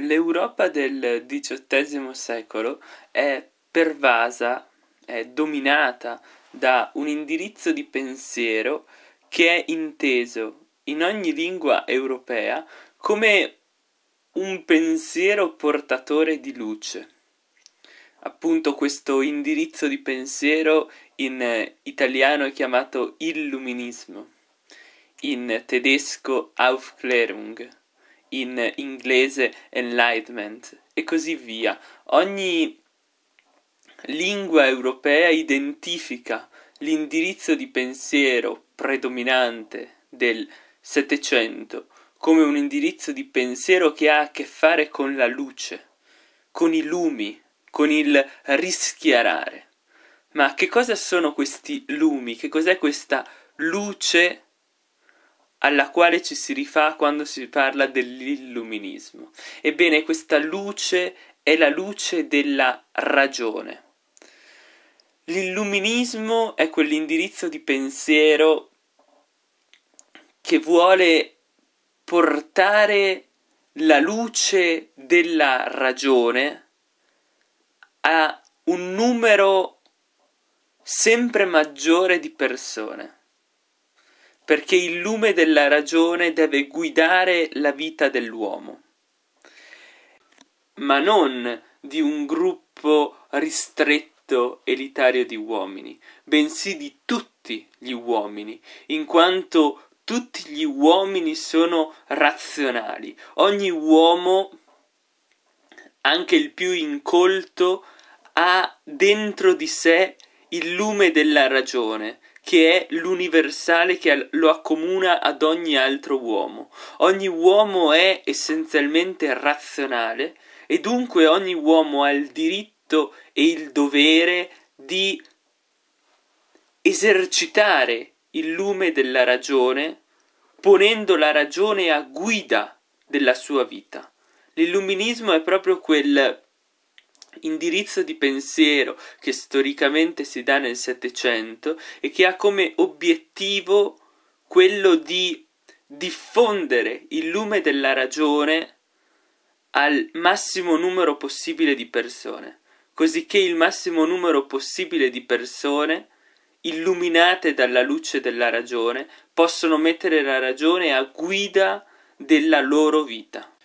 L'Europa del XVIII secolo è pervasa, è dominata da un indirizzo di pensiero che è inteso in ogni lingua europea come un pensiero portatore di luce. Appunto questo indirizzo di pensiero in italiano è chiamato illuminismo, in tedesco Aufklärung in inglese enlightenment e così via. Ogni lingua europea identifica l'indirizzo di pensiero predominante del Settecento come un indirizzo di pensiero che ha a che fare con la luce, con i lumi, con il rischiarare. Ma che cosa sono questi lumi? Che cos'è questa luce alla quale ci si rifà quando si parla dell'illuminismo. Ebbene, questa luce è la luce della ragione. L'illuminismo è quell'indirizzo di pensiero che vuole portare la luce della ragione a un numero sempre maggiore di persone perché il lume della ragione deve guidare la vita dell'uomo, ma non di un gruppo ristretto elitario di uomini, bensì di tutti gli uomini, in quanto tutti gli uomini sono razionali, ogni uomo, anche il più incolto, ha dentro di sé il lume della ragione, che è l'universale che lo accomuna ad ogni altro uomo. Ogni uomo è essenzialmente razionale e dunque ogni uomo ha il diritto e il dovere di esercitare il lume della ragione ponendo la ragione a guida della sua vita. L'illuminismo è proprio quel indirizzo di pensiero che storicamente si dà nel Settecento e che ha come obiettivo quello di diffondere il lume della ragione al massimo numero possibile di persone, così che il massimo numero possibile di persone illuminate dalla luce della ragione possono mettere la ragione a guida della loro vita.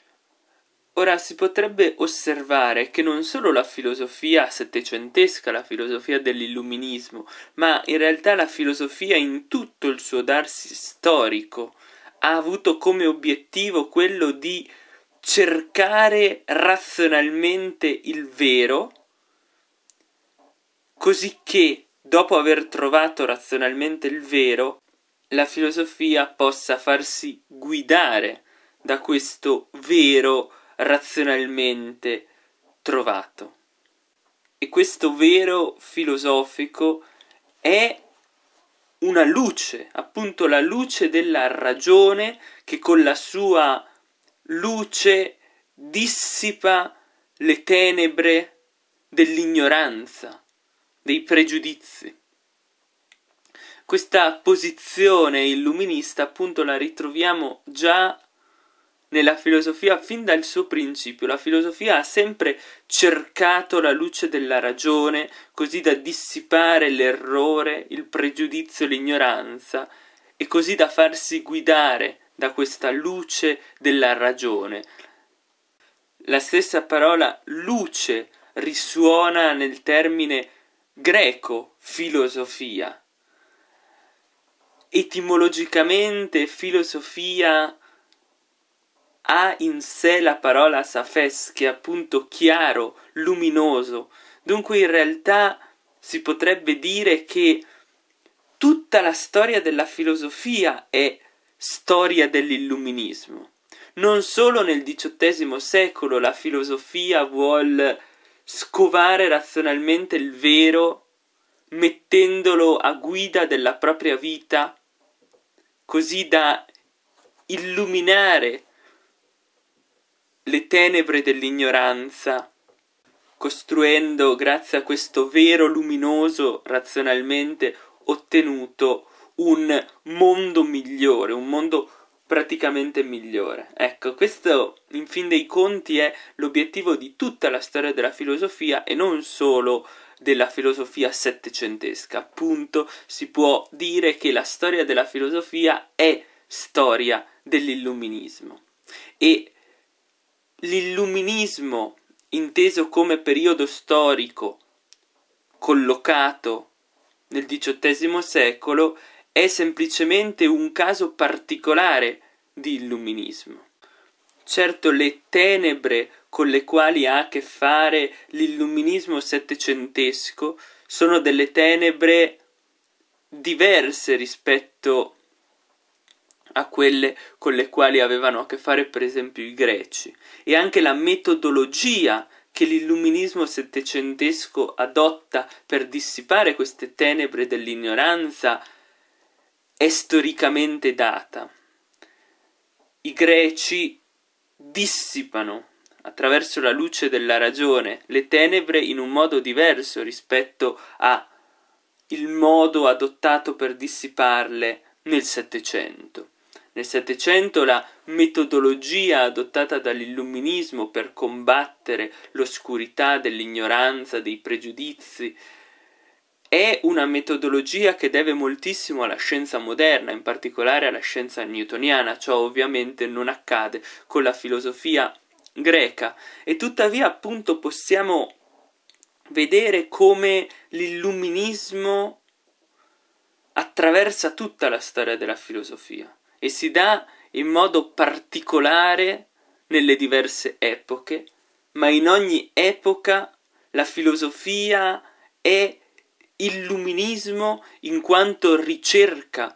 Ora si potrebbe osservare che non solo la filosofia settecentesca, la filosofia dell'illuminismo, ma in realtà la filosofia in tutto il suo darsi storico ha avuto come obiettivo quello di cercare razionalmente il vero, così che dopo aver trovato razionalmente il vero, la filosofia possa farsi guidare da questo vero razionalmente trovato. E questo vero filosofico è una luce, appunto la luce della ragione che con la sua luce dissipa le tenebre dell'ignoranza, dei pregiudizi. Questa posizione illuminista appunto la ritroviamo già nella filosofia fin dal suo principio. La filosofia ha sempre cercato la luce della ragione, così da dissipare l'errore, il pregiudizio, l'ignoranza, e così da farsi guidare da questa luce della ragione. La stessa parola luce risuona nel termine greco filosofia. Etimologicamente filosofia ha in sé la parola safes, che è appunto chiaro, luminoso. Dunque in realtà si potrebbe dire che tutta la storia della filosofia è storia dell'illuminismo. Non solo nel XVIII secolo la filosofia vuol scovare razionalmente il vero mettendolo a guida della propria vita, così da illuminare le tenebre dell'ignoranza, costruendo grazie a questo vero luminoso razionalmente ottenuto un mondo migliore, un mondo praticamente migliore. Ecco, questo in fin dei conti è l'obiettivo di tutta la storia della filosofia e non solo della filosofia settecentesca. Appunto, si può dire che la storia della filosofia è storia dell'illuminismo e L'illuminismo, inteso come periodo storico collocato nel XVIII secolo, è semplicemente un caso particolare di illuminismo. Certo le tenebre con le quali ha a che fare l'illuminismo settecentesco sono delle tenebre diverse rispetto a quelle con le quali avevano a che fare per esempio i greci e anche la metodologia che l'illuminismo settecentesco adotta per dissipare queste tenebre dell'ignoranza è storicamente data. I greci dissipano attraverso la luce della ragione le tenebre in un modo diverso rispetto al modo adottato per dissiparle nel Settecento. Nel Settecento la metodologia adottata dall'illuminismo per combattere l'oscurità dell'ignoranza, dei pregiudizi, è una metodologia che deve moltissimo alla scienza moderna, in particolare alla scienza newtoniana, ciò ovviamente non accade con la filosofia greca e tuttavia appunto possiamo vedere come l'illuminismo attraversa tutta la storia della filosofia e si dà in modo particolare nelle diverse epoche, ma in ogni epoca la filosofia è illuminismo in quanto ricerca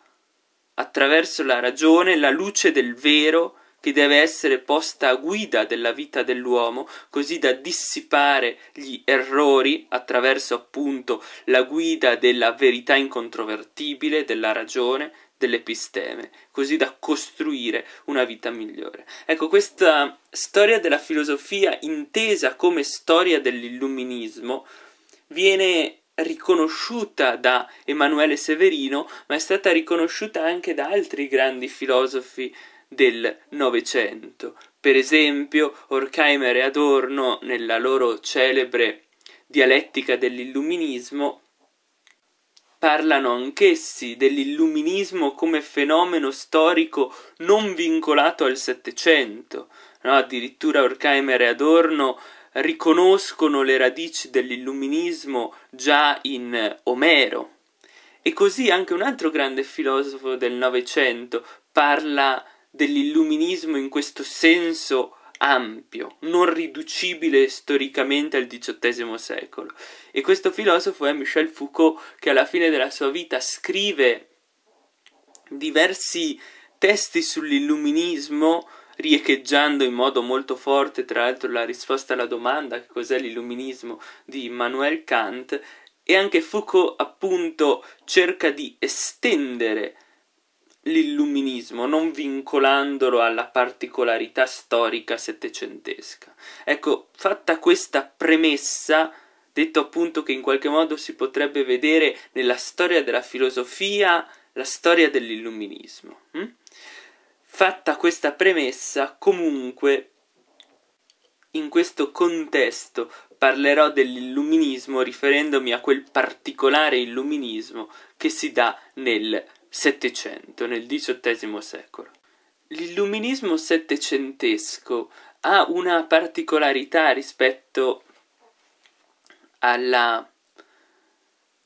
attraverso la ragione la luce del vero che deve essere posta a guida della vita dell'uomo, così da dissipare gli errori attraverso appunto la guida della verità incontrovertibile, della ragione, dell'episteme, così da costruire una vita migliore. Ecco, questa storia della filosofia intesa come storia dell'illuminismo viene riconosciuta da Emanuele Severino, ma è stata riconosciuta anche da altri grandi filosofi del Novecento. Per esempio, Horkheimer e Adorno, nella loro celebre dialettica dell'illuminismo, parlano anch'essi dell'illuminismo come fenomeno storico non vincolato al Settecento. No, addirittura Horkheimer e Adorno riconoscono le radici dell'illuminismo già in Omero. E così anche un altro grande filosofo del Novecento parla dell'illuminismo in questo senso ampio, non riducibile storicamente al XVIII secolo. E questo filosofo è Michel Foucault che alla fine della sua vita scrive diversi testi sull'illuminismo riecheggiando in modo molto forte tra l'altro la risposta alla domanda che cos'è l'illuminismo di Immanuel Kant e anche Foucault appunto cerca di estendere l'illuminismo, non vincolandolo alla particolarità storica settecentesca. Ecco, fatta questa premessa, detto appunto che in qualche modo si potrebbe vedere nella storia della filosofia la storia dell'illuminismo. Hm? Fatta questa premessa, comunque, in questo contesto parlerò dell'illuminismo riferendomi a quel particolare illuminismo che si dà nel Settecento nel XVIII secolo. L'illuminismo settecentesco ha una particolarità rispetto alla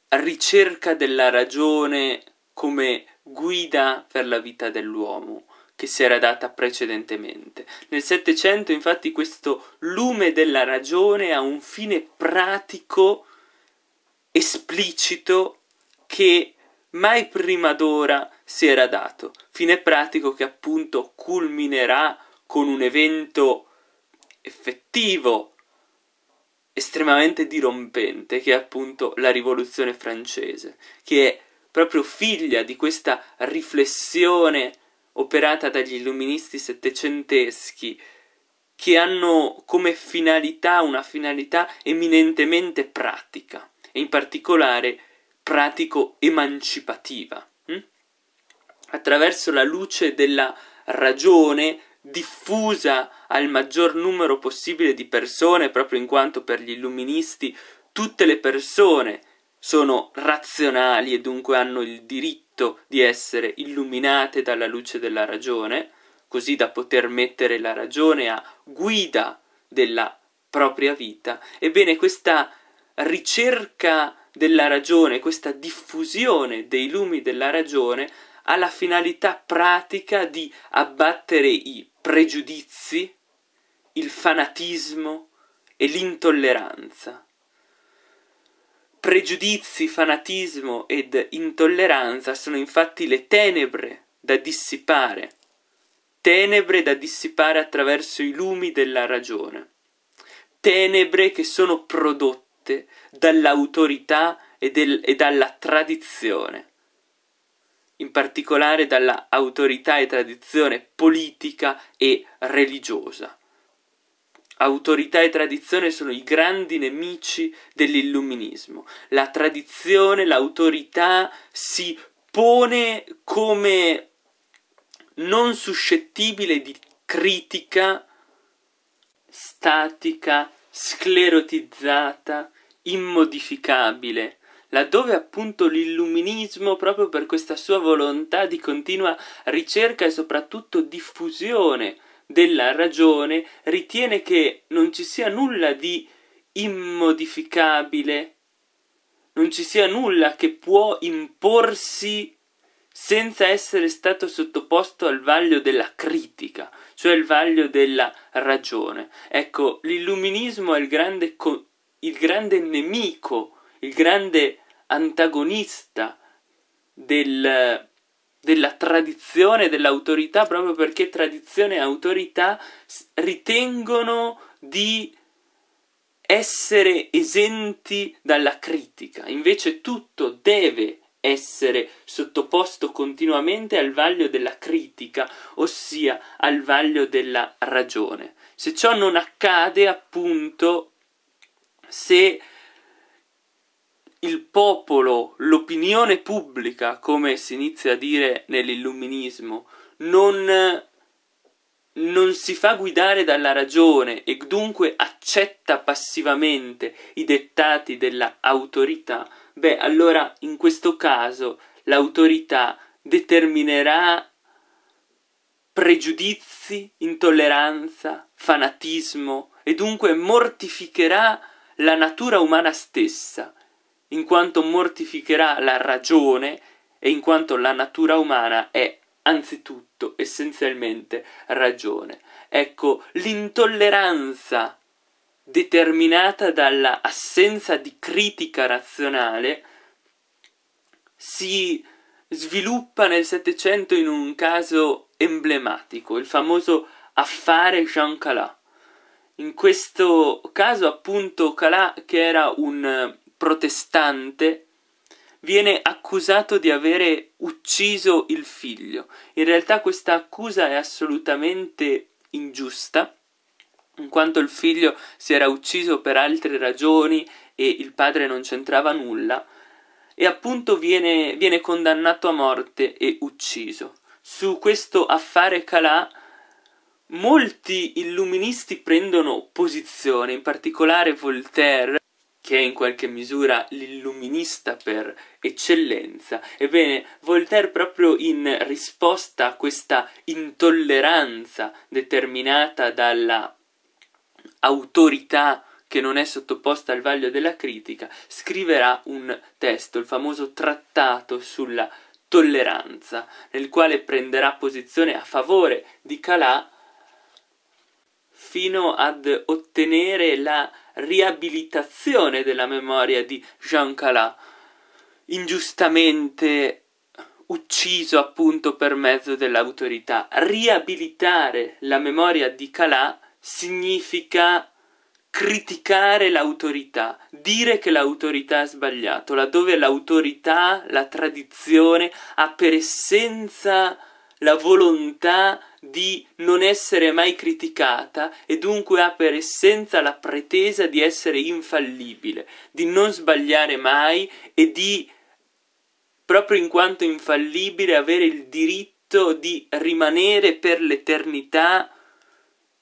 ricerca della ragione come guida per la vita dell'uomo che si era data precedentemente. Nel Settecento infatti questo lume della ragione ha un fine pratico esplicito che mai prima d'ora si era dato. Fine pratico che appunto culminerà con un evento effettivo, estremamente dirompente, che è appunto la rivoluzione francese, che è proprio figlia di questa riflessione operata dagli illuministi settecenteschi che hanno come finalità una finalità eminentemente pratica e in particolare pratico emancipativa, hm? attraverso la luce della ragione diffusa al maggior numero possibile di persone, proprio in quanto per gli illuministi tutte le persone sono razionali e dunque hanno il diritto di essere illuminate dalla luce della ragione, così da poter mettere la ragione a guida della propria vita. Ebbene, questa ricerca della ragione, questa diffusione dei lumi della ragione ha la finalità pratica di abbattere i pregiudizi, il fanatismo e l'intolleranza. Pregiudizi, fanatismo ed intolleranza sono infatti le tenebre da dissipare, tenebre da dissipare attraverso i lumi della ragione, tenebre che sono prodotte parte dall'autorità e, del, e dalla tradizione, in particolare dalla autorità e tradizione politica e religiosa. Autorità e tradizione sono i grandi nemici dell'illuminismo. La tradizione, l'autorità si pone come non suscettibile di critica statica, sclerotizzata, immodificabile, laddove appunto l'illuminismo, proprio per questa sua volontà di continua ricerca e soprattutto diffusione della ragione, ritiene che non ci sia nulla di immodificabile, non ci sia nulla che può imporsi senza essere stato sottoposto al vaglio della critica, cioè al vaglio della ragione. Ecco, l'illuminismo è il grande co- il grande nemico, il grande antagonista del, della tradizione, dell'autorità, proprio perché tradizione e autorità ritengono di essere esenti dalla critica, invece tutto deve essere sottoposto continuamente al vaglio della critica, ossia al vaglio della ragione. Se ciò non accade, appunto, se il popolo, l'opinione pubblica, come si inizia a dire nell'illuminismo, non, non si fa guidare dalla ragione e dunque accetta passivamente i dettati dell'autorità, beh allora in questo caso l'autorità determinerà pregiudizi, intolleranza, fanatismo e dunque mortificherà la natura umana stessa, in quanto mortificherà la ragione e in quanto la natura umana è anzitutto essenzialmente ragione. Ecco, l'intolleranza determinata dalla assenza di critica razionale si sviluppa nel Settecento in un caso emblematico, il famoso affare Jean Calas in questo caso appunto Calà, che era un eh, protestante, viene accusato di avere ucciso il figlio. In realtà questa accusa è assolutamente ingiusta, in quanto il figlio si era ucciso per altre ragioni e il padre non c'entrava nulla, e appunto viene, viene condannato a morte e ucciso. Su questo affare Calà Molti illuministi prendono posizione, in particolare Voltaire, che è in qualche misura l'illuminista per eccellenza. Ebbene, Voltaire proprio in risposta a questa intolleranza determinata dalla autorità che non è sottoposta al vaglio della critica, scriverà un testo, il famoso trattato sulla tolleranza, nel quale prenderà posizione a favore di Calà fino ad ottenere la riabilitazione della memoria di Jean Calas, ingiustamente ucciso appunto per mezzo dell'autorità. Riabilitare la memoria di Calà significa criticare l'autorità, dire che l'autorità è sbagliato, laddove l'autorità, la tradizione ha per essenza la volontà di non essere mai criticata e dunque ha per essenza la pretesa di essere infallibile, di non sbagliare mai e di, proprio in quanto infallibile, avere il diritto di rimanere per l'eternità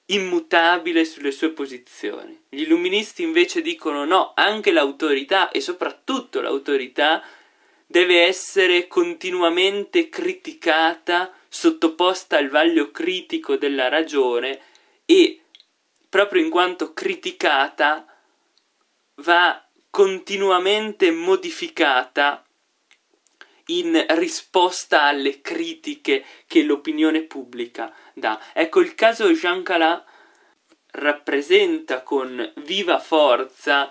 immutabile sulle sue posizioni. Gli illuministi invece dicono no, anche l'autorità e soprattutto l'autorità deve essere continuamente criticata sottoposta al vaglio critico della ragione e proprio in quanto criticata va continuamente modificata in risposta alle critiche che l'opinione pubblica dà. Ecco il caso Jean Calat rappresenta con viva forza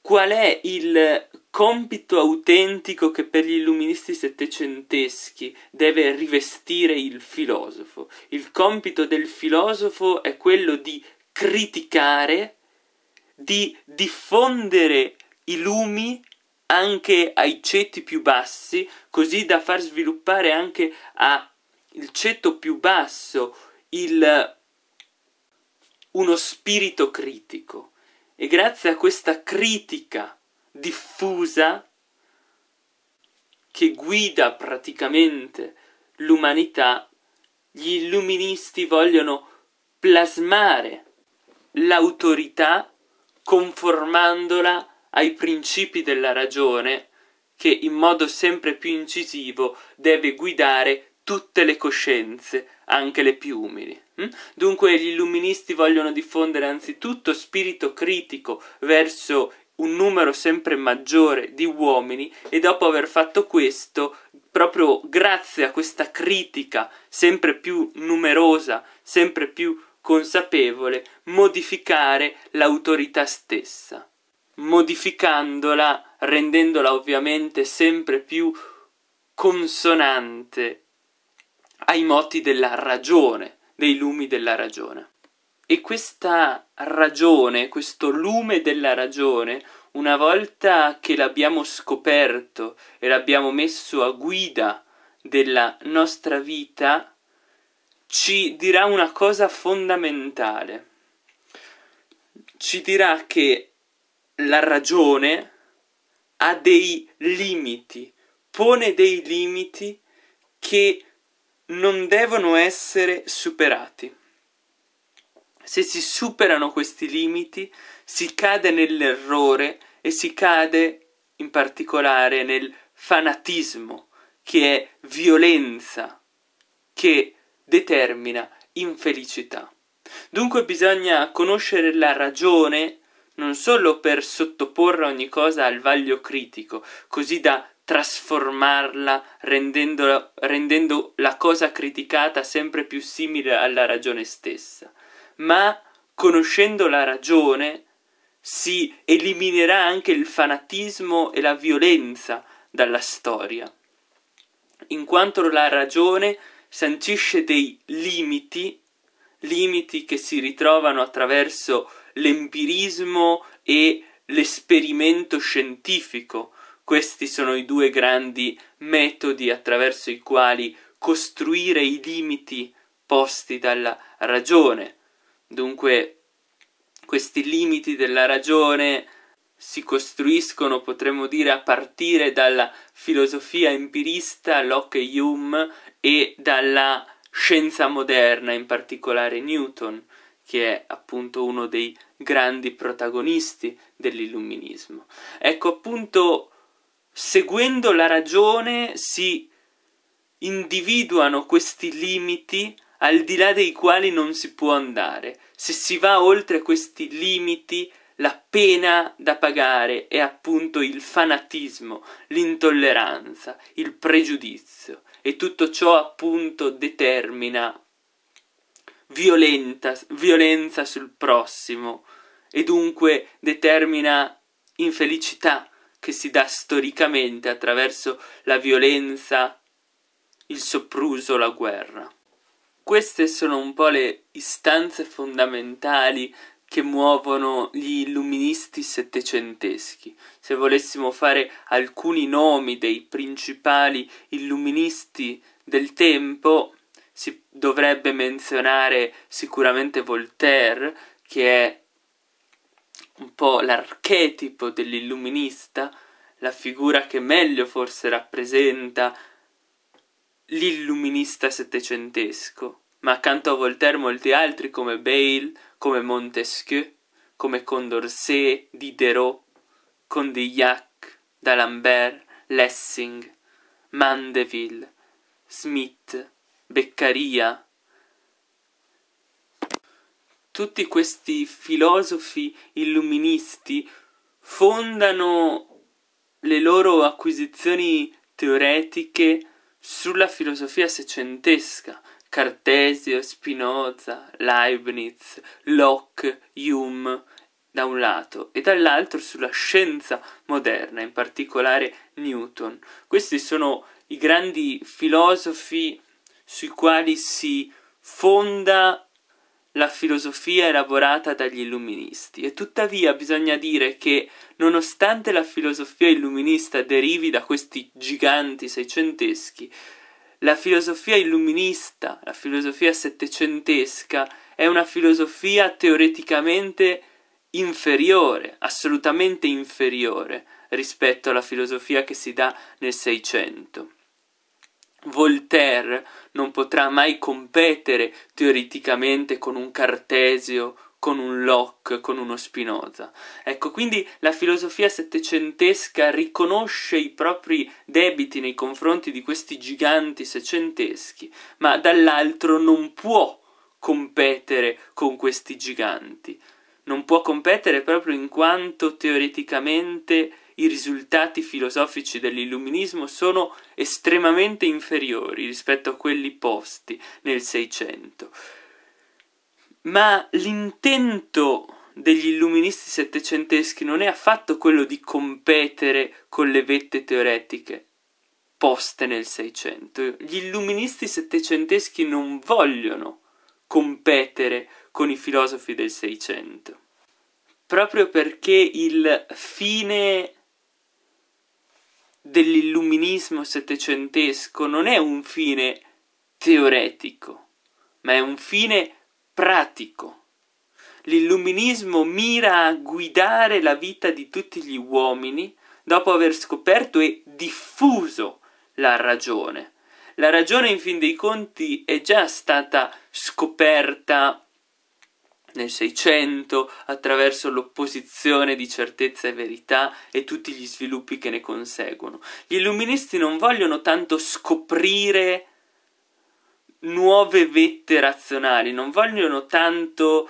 qual è il compito autentico che per gli illuministi settecenteschi deve rivestire il filosofo. Il compito del filosofo è quello di criticare, di diffondere i lumi anche ai ceti più bassi, così da far sviluppare anche al ceto più basso il, uno spirito critico. E grazie a questa critica diffusa che guida praticamente l'umanità, gli illuministi vogliono plasmare l'autorità conformandola ai principi della ragione che in modo sempre più incisivo deve guidare tutte le coscienze, anche le più umili. Hm? Dunque gli illuministi vogliono diffondere anzitutto spirito critico verso un numero sempre maggiore di uomini e dopo aver fatto questo, proprio grazie a questa critica sempre più numerosa, sempre più consapevole, modificare l'autorità stessa, modificandola, rendendola ovviamente sempre più consonante ai moti della ragione, dei lumi della ragione. E questa ragione, questo lume della ragione, una volta che l'abbiamo scoperto e l'abbiamo messo a guida della nostra vita, ci dirà una cosa fondamentale. Ci dirà che la ragione ha dei limiti, pone dei limiti che non devono essere superati. Se si superano questi limiti, si cade nell'errore e si cade in particolare nel fanatismo, che è violenza, che determina infelicità. Dunque bisogna conoscere la ragione non solo per sottoporre ogni cosa al vaglio critico, così da trasformarla rendendo, rendendo la cosa criticata sempre più simile alla ragione stessa, ma conoscendo la ragione si eliminerà anche il fanatismo e la violenza dalla storia, in quanto la ragione sancisce dei limiti, limiti che si ritrovano attraverso l'empirismo e l'esperimento scientifico. Questi sono i due grandi metodi attraverso i quali costruire i limiti posti dalla ragione. Dunque questi limiti della ragione si costruiscono, potremmo dire, a partire dalla filosofia empirista Locke e Hume e dalla scienza moderna, in particolare Newton, che è appunto uno dei grandi protagonisti dell'illuminismo. Ecco appunto, seguendo la ragione si individuano questi limiti al di là dei quali non si può andare se si va oltre questi limiti, la pena da pagare è appunto il fanatismo, l'intolleranza, il pregiudizio e tutto ciò appunto determina violenta, violenza sul prossimo e dunque determina infelicità che si dà storicamente attraverso la violenza, il sopruso, la guerra. Queste sono un po' le istanze fondamentali che muovono gli illuministi settecenteschi. Se volessimo fare alcuni nomi dei principali illuministi del tempo, si dovrebbe menzionare sicuramente Voltaire, che è un po' l'archetipo dell'illuminista, la figura che meglio forse rappresenta l'illuminista settecentesco, ma accanto a Voltaire molti altri come Bale, come Montesquieu, come Condorcet, Diderot, Condillac, D'Alembert, Lessing, Mandeville, Smith, Beccaria. Tutti questi filosofi illuministi fondano le loro acquisizioni teoretiche sulla filosofia secentesca, Cartesio, Spinoza, Leibniz, Locke, Hume da un lato e dall'altro sulla scienza moderna, in particolare Newton. Questi sono i grandi filosofi sui quali si fonda la filosofia elaborata dagli illuministi e tuttavia bisogna dire che nonostante la filosofia illuminista derivi da questi giganti seicenteschi, la filosofia illuminista, la filosofia settecentesca è una filosofia teoreticamente inferiore, assolutamente inferiore rispetto alla filosofia che si dà nel Seicento. Voltaire non potrà mai competere teoreticamente con un Cartesio, con un Locke, con uno Spinoza. Ecco, quindi la filosofia settecentesca riconosce i propri debiti nei confronti di questi giganti secenteschi, ma dall'altro non può competere con questi giganti. Non può competere proprio in quanto teoreticamente i risultati filosofici dell'illuminismo sono estremamente inferiori rispetto a quelli posti nel Seicento. Ma l'intento degli illuministi settecenteschi non è affatto quello di competere con le vette teoretiche poste nel Seicento. Gli illuministi settecenteschi non vogliono competere con i filosofi del Seicento, proprio perché il fine dell'illuminismo settecentesco non è un fine teoretico, ma è un fine pratico. L'illuminismo mira a guidare la vita di tutti gli uomini dopo aver scoperto e diffuso la ragione. La ragione, in fin dei conti, è già stata scoperta nel Seicento, attraverso l'opposizione di certezza e verità e tutti gli sviluppi che ne conseguono. Gli illuministi non vogliono tanto scoprire nuove vette razionali, non vogliono tanto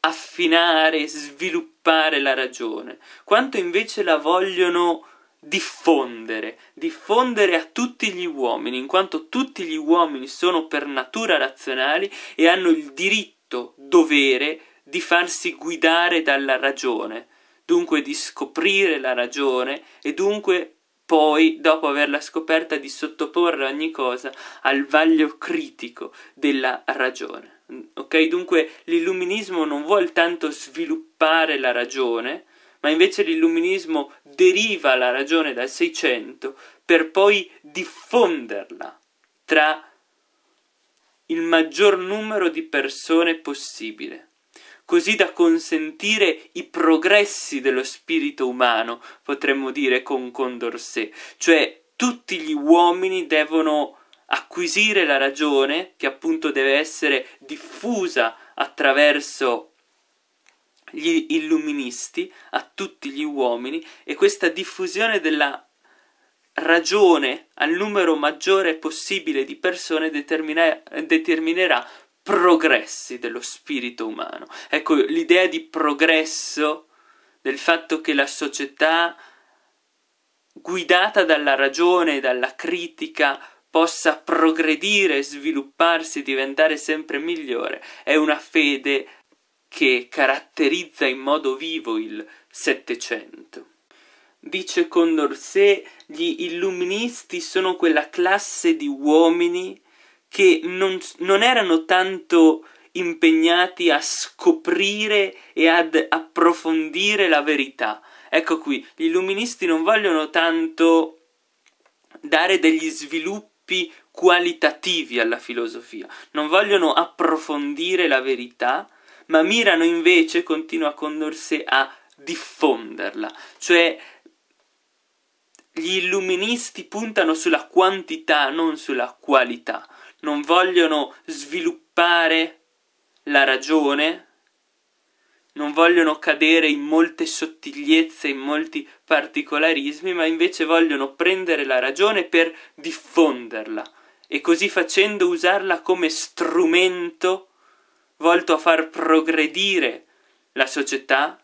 affinare, sviluppare la ragione, quanto invece la vogliono diffondere, diffondere a tutti gli uomini, in quanto tutti gli uomini sono per natura razionali e hanno il diritto diritto, dovere di farsi guidare dalla ragione, dunque di scoprire la ragione e dunque poi, dopo averla scoperta, di sottoporre ogni cosa al vaglio critico della ragione. Ok? Dunque l'illuminismo non vuol tanto sviluppare la ragione, ma invece l'illuminismo deriva la ragione dal Seicento per poi diffonderla tra il maggior numero di persone possibile, così da consentire i progressi dello spirito umano, potremmo dire con Condorcet, cioè tutti gli uomini devono acquisire la ragione, che appunto deve essere diffusa attraverso gli illuministi, a tutti gli uomini, e questa diffusione della ragione al numero maggiore possibile di persone determina- determinerà progressi dello spirito umano. Ecco, l'idea di progresso, del fatto che la società guidata dalla ragione, e dalla critica, possa progredire, svilupparsi, diventare sempre migliore, è una fede che caratterizza in modo vivo il Settecento. Dice Condorcet gli illuministi sono quella classe di uomini che non, non erano tanto impegnati a scoprire e ad approfondire la verità. Ecco qui, gli illuministi non vogliono tanto dare degli sviluppi qualitativi alla filosofia, non vogliono approfondire la verità, ma mirano invece, continua a Condorcet, a diffonderla, cioè gli illuministi puntano sulla quantità, non sulla qualità. Non vogliono sviluppare la ragione, non vogliono cadere in molte sottigliezze, in molti particolarismi, ma invece vogliono prendere la ragione per diffonderla e così facendo usarla come strumento volto a far progredire la società,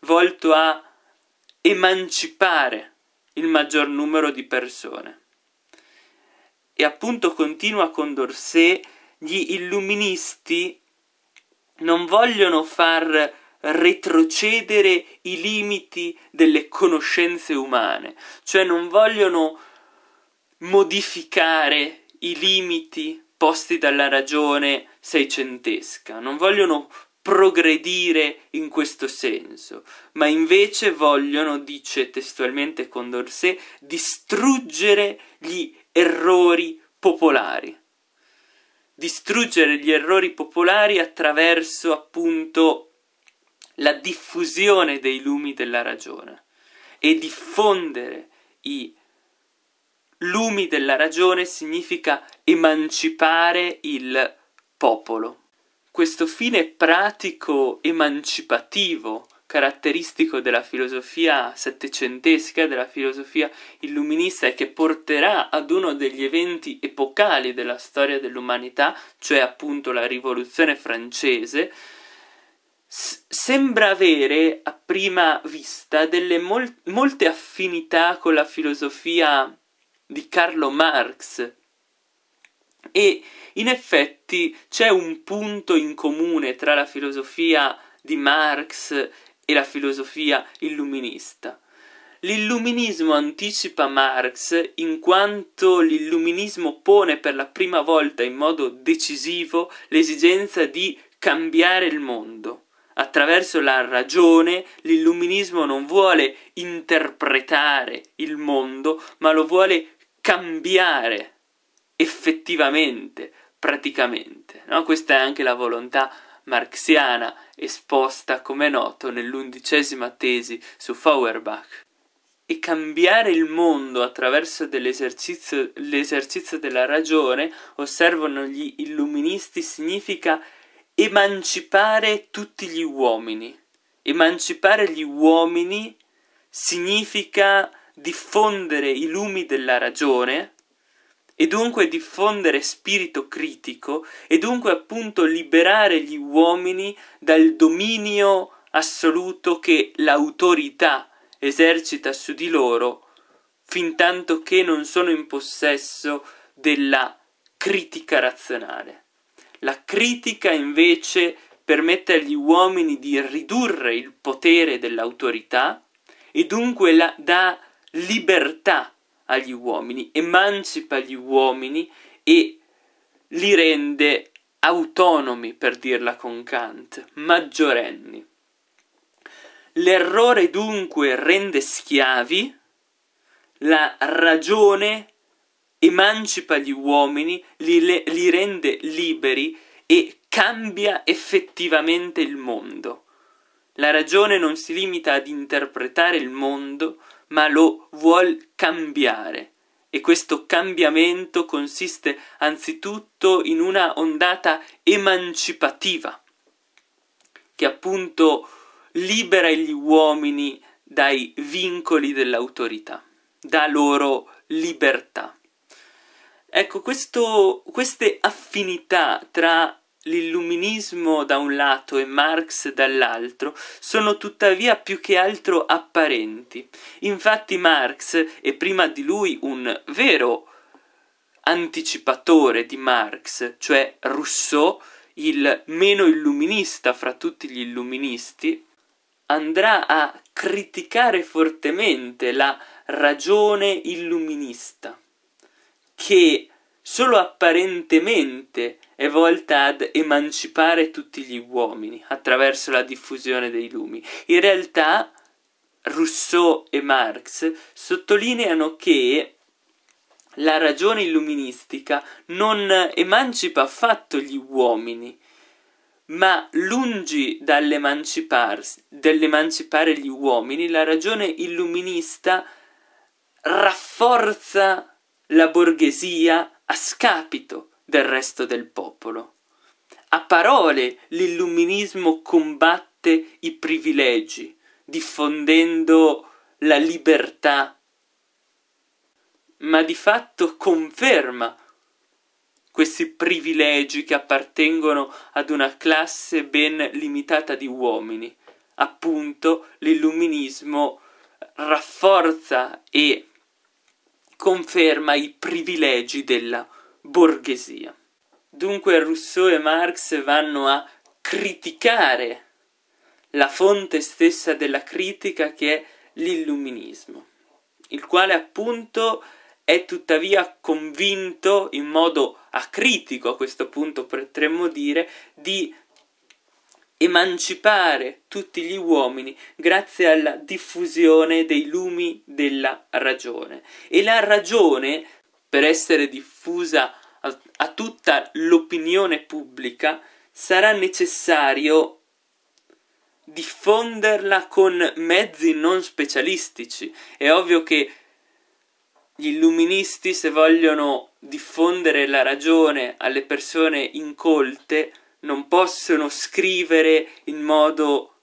volto a emancipare il maggior numero di persone. E appunto continua con Dorsey, gli illuministi non vogliono far retrocedere i limiti delle conoscenze umane, cioè non vogliono modificare i limiti posti dalla ragione seicentesca, non vogliono progredire in questo senso, ma invece vogliono, dice testualmente Condorcet, distruggere gli errori popolari. Distruggere gli errori popolari attraverso appunto la diffusione dei lumi della ragione e diffondere i lumi della ragione significa emancipare il popolo questo fine pratico emancipativo caratteristico della filosofia settecentesca, della filosofia illuminista e che porterà ad uno degli eventi epocali della storia dell'umanità, cioè appunto la rivoluzione francese, s- sembra avere a prima vista delle mol- molte affinità con la filosofia di Carlo Marx, e in effetti c'è un punto in comune tra la filosofia di Marx e la filosofia illuminista. L'illuminismo anticipa Marx in quanto l'illuminismo pone per la prima volta in modo decisivo l'esigenza di cambiare il mondo. Attraverso la ragione l'illuminismo non vuole interpretare il mondo, ma lo vuole cambiare effettivamente, praticamente. No? Questa è anche la volontà marxiana esposta, come è noto, nell'undicesima tesi su Feuerbach. E cambiare il mondo attraverso dell'esercizio, l'esercizio della ragione, osservano gli illuministi, significa emancipare tutti gli uomini. Emancipare gli uomini significa diffondere i lumi della ragione e dunque diffondere spirito critico e dunque appunto liberare gli uomini dal dominio assoluto che l'autorità esercita su di loro fin tanto che non sono in possesso della critica razionale. La critica invece permette agli uomini di ridurre il potere dell'autorità e dunque la dà libertà agli uomini, emancipa gli uomini e li rende autonomi, per dirla con Kant, maggiorenni. L'errore dunque rende schiavi, la ragione emancipa gli uomini, li, le, li rende liberi e cambia effettivamente il mondo. La ragione non si limita ad interpretare il mondo, ma lo vuol cambiare. E questo cambiamento consiste anzitutto in una ondata emancipativa, che appunto libera gli uomini dai vincoli dell'autorità, dà loro libertà. Ecco, questo, queste affinità tra l'illuminismo da un lato e Marx dall'altro sono tuttavia più che altro apparenti. Infatti Marx, e prima di lui un vero anticipatore di Marx, cioè Rousseau, il meno illuminista fra tutti gli illuministi, andrà a criticare fortemente la ragione illuminista, che solo apparentemente è volta ad emancipare tutti gli uomini attraverso la diffusione dei lumi. In realtà Rousseau e Marx sottolineano che la ragione illuministica non emancipa affatto gli uomini, ma lungi dall'emancipare gli uomini, la ragione illuminista rafforza la borghesia, a scapito del resto del popolo. A parole l'illuminismo combatte i privilegi, diffondendo la libertà, ma di fatto conferma questi privilegi che appartengono ad una classe ben limitata di uomini. Appunto, l'illuminismo rafforza e conferma i privilegi della borghesia. Dunque Rousseau e Marx vanno a criticare la fonte stessa della critica che è l'illuminismo, il quale appunto è tuttavia convinto in modo acritico, a questo punto potremmo dire, di emancipare tutti gli uomini grazie alla diffusione dei lumi della ragione. E la ragione, per essere diffusa a, a tutta l'opinione pubblica, sarà necessario diffonderla con mezzi non specialistici. È ovvio che gli illuministi, se vogliono diffondere la ragione alle persone incolte, non possono scrivere in modo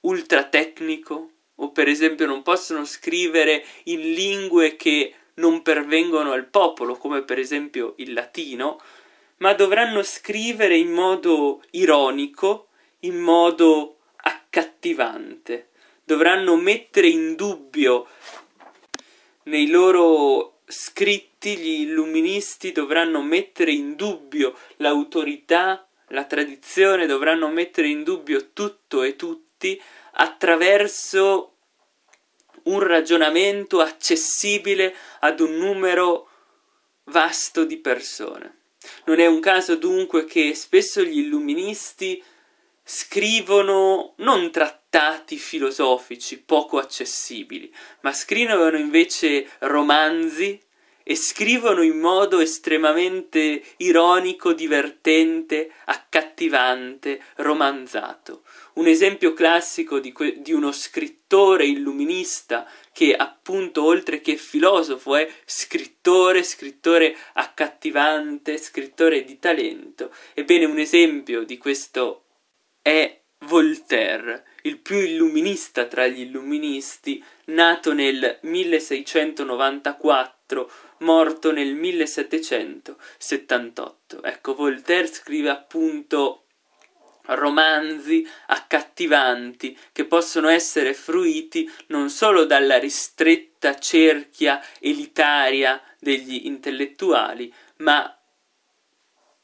ultra tecnico o per esempio non possono scrivere in lingue che non pervengono al popolo, come per esempio il latino, ma dovranno scrivere in modo ironico, in modo accattivante. Dovranno mettere in dubbio nei loro scritti gli illuministi dovranno mettere in dubbio l'autorità la tradizione dovranno mettere in dubbio tutto e tutti attraverso un ragionamento accessibile ad un numero vasto di persone. Non è un caso dunque che spesso gli illuministi scrivono non trattati filosofici poco accessibili, ma scrivono invece romanzi e scrivono in modo estremamente ironico, divertente, accattivante, romanzato. Un esempio classico di, que- di, uno scrittore illuminista che appunto oltre che filosofo è scrittore, scrittore accattivante, scrittore di talento. Ebbene un esempio di questo è Voltaire, il più illuminista tra gli illuministi, nato nel 1694 morto nel 1778. Ecco, Voltaire scrive appunto romanzi accattivanti che possono essere fruiti non solo dalla ristretta cerchia elitaria degli intellettuali, ma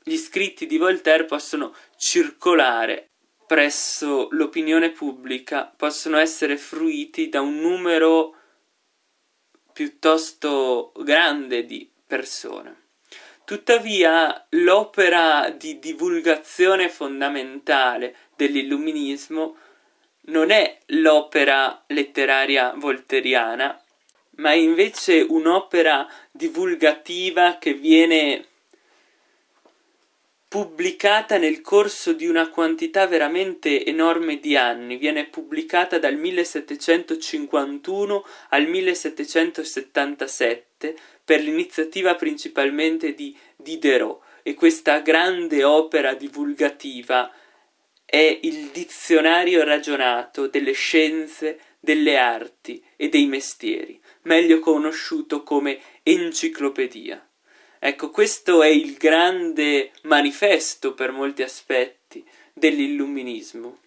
gli scritti di Voltaire possono circolare presso l'opinione pubblica, possono essere fruiti da un numero piuttosto grande di persone. Tuttavia l'opera di divulgazione fondamentale dell'illuminismo non è l'opera letteraria volteriana, ma invece un'opera divulgativa che viene pubblicata nel corso di una quantità veramente enorme di anni, viene pubblicata dal 1751 al 1777 per l'iniziativa principalmente di Diderot e questa grande opera divulgativa è il dizionario ragionato delle scienze, delle arti e dei mestieri, meglio conosciuto come enciclopedia. Ecco, questo è il grande manifesto per molti aspetti dell'illuminismo.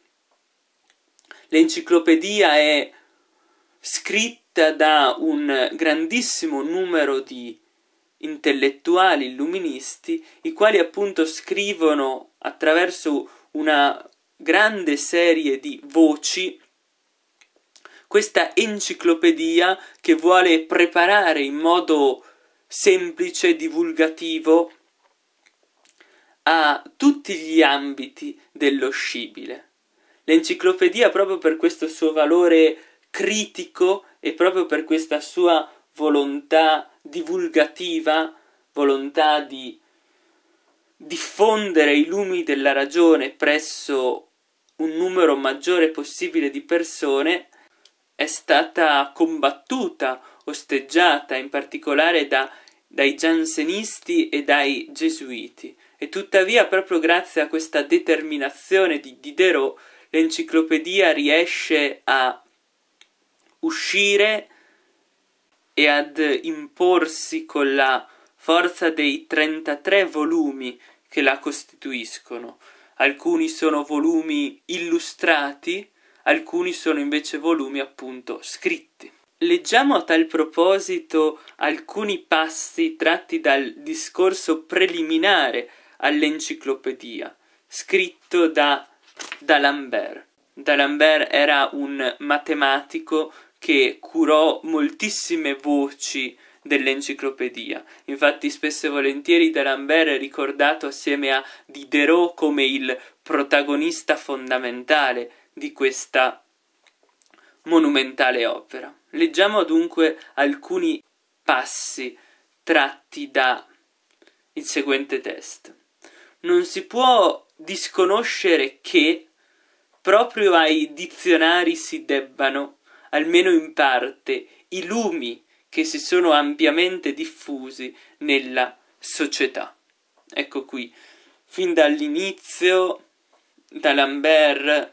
L'enciclopedia è scritta da un grandissimo numero di intellettuali illuministi, i quali appunto scrivono attraverso una grande serie di voci questa enciclopedia che vuole preparare in modo semplice, divulgativo a tutti gli ambiti dello scibile. L'enciclopedia, proprio per questo suo valore critico e proprio per questa sua volontà divulgativa, volontà di diffondere i lumi della ragione presso un numero maggiore possibile di persone, è stata combattuta, osteggiata in particolare da dai giansenisti e dai gesuiti, e tuttavia proprio grazie a questa determinazione di Diderot l'enciclopedia riesce a uscire e ad imporsi con la forza dei 33 volumi che la costituiscono. Alcuni sono volumi illustrati, alcuni sono invece volumi appunto scritti. Leggiamo a tal proposito alcuni passi tratti dal discorso preliminare all'enciclopedia, scritto da D'Alembert. D'Alembert era un matematico che curò moltissime voci dell'enciclopedia. Infatti spesso e volentieri D'Alembert è ricordato assieme a Diderot come il protagonista fondamentale di questa monumentale opera. Leggiamo dunque alcuni passi tratti da il seguente testo. Non si può disconoscere che proprio ai dizionari si debbano, almeno in parte, i lumi che si sono ampiamente diffusi nella società. Ecco qui, fin dall'inizio, da Lambert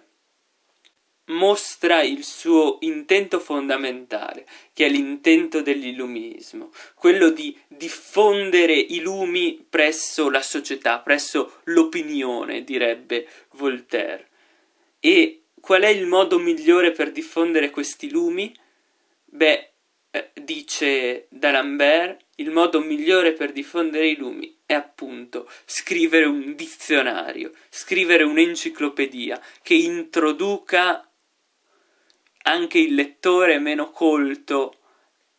mostra il suo intento fondamentale, che è l'intento dell'illuminismo, quello di diffondere i lumi presso la società, presso l'opinione, direbbe Voltaire. E qual è il modo migliore per diffondere questi lumi? Beh, eh, dice D'Alembert, il modo migliore per diffondere i lumi è appunto scrivere un dizionario, scrivere un'enciclopedia che introduca anche il lettore meno colto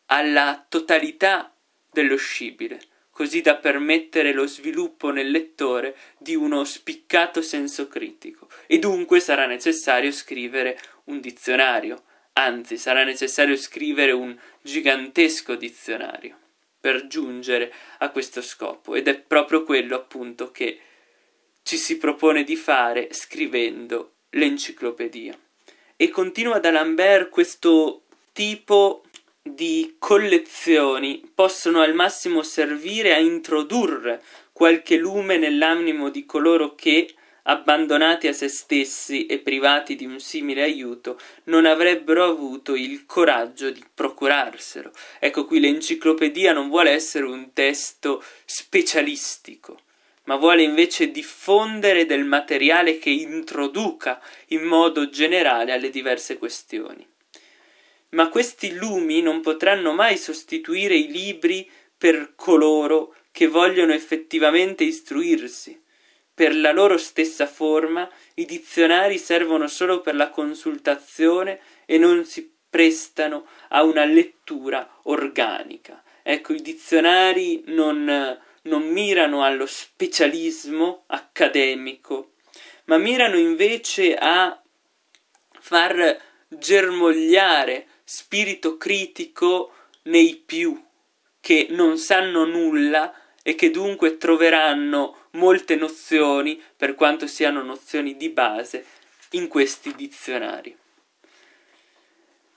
alla totalità dello scibile, così da permettere lo sviluppo nel lettore di uno spiccato senso critico. E dunque sarà necessario scrivere un dizionario, anzi sarà necessario scrivere un gigantesco dizionario per giungere a questo scopo ed è proprio quello appunto che ci si propone di fare scrivendo l'enciclopedia e continua ad Lambert questo tipo di collezioni possono al massimo servire a introdurre qualche lume nell'animo di coloro che, abbandonati a se stessi e privati di un simile aiuto, non avrebbero avuto il coraggio di procurarselo. Ecco qui l'enciclopedia non vuole essere un testo specialistico, ma vuole invece diffondere del materiale che introduca in modo generale alle diverse questioni. Ma questi lumi non potranno mai sostituire i libri per coloro che vogliono effettivamente istruirsi. Per la loro stessa forma, i dizionari servono solo per la consultazione e non si prestano a una lettura organica. Ecco, i dizionari non non mirano allo specialismo accademico, ma mirano invece a far germogliare spirito critico nei più che non sanno nulla e che dunque troveranno molte nozioni, per quanto siano nozioni di base, in questi dizionari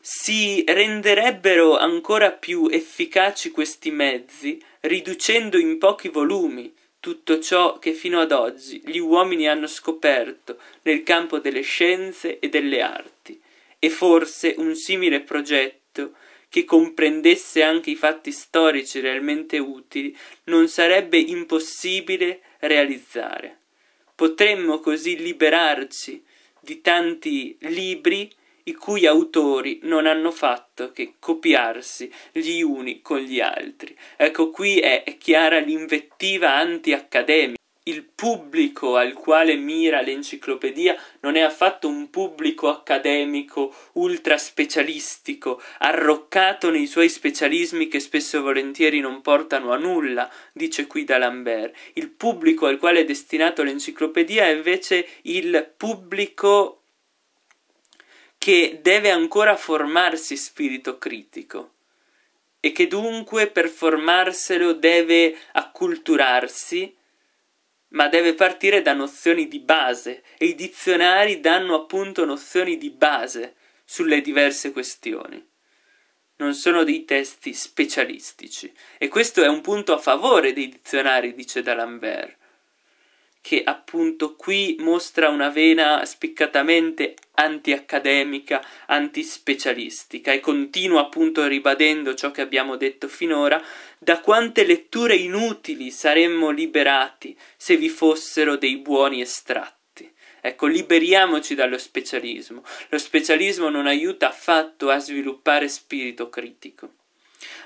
si renderebbero ancora più efficaci questi mezzi riducendo in pochi volumi tutto ciò che fino ad oggi gli uomini hanno scoperto nel campo delle scienze e delle arti, e forse un simile progetto che comprendesse anche i fatti storici realmente utili non sarebbe impossibile realizzare. Potremmo così liberarci di tanti libri i cui autori non hanno fatto che copiarsi gli uni con gli altri. Ecco qui è, chiara l'invettiva anti-accademica. Il pubblico al quale mira l'enciclopedia non è affatto un pubblico accademico ultra specialistico, arroccato nei suoi specialismi che spesso e volentieri non portano a nulla, dice qui D'Alembert. Il pubblico al quale è destinato l'enciclopedia è invece il pubblico che deve ancora formarsi spirito critico e che dunque per formarselo deve acculturarsi, ma deve partire da nozioni di base e i dizionari danno appunto nozioni di base sulle diverse questioni. Non sono dei testi specialistici e questo è un punto a favore dei dizionari, dice D'Alembert, che appunto qui mostra una vena spiccatamente antiaccademica, antispecialistica e continua appunto ribadendo ciò che abbiamo detto finora, da quante letture inutili saremmo liberati se vi fossero dei buoni estratti. Ecco, liberiamoci dallo specialismo. Lo specialismo non aiuta affatto a sviluppare spirito critico.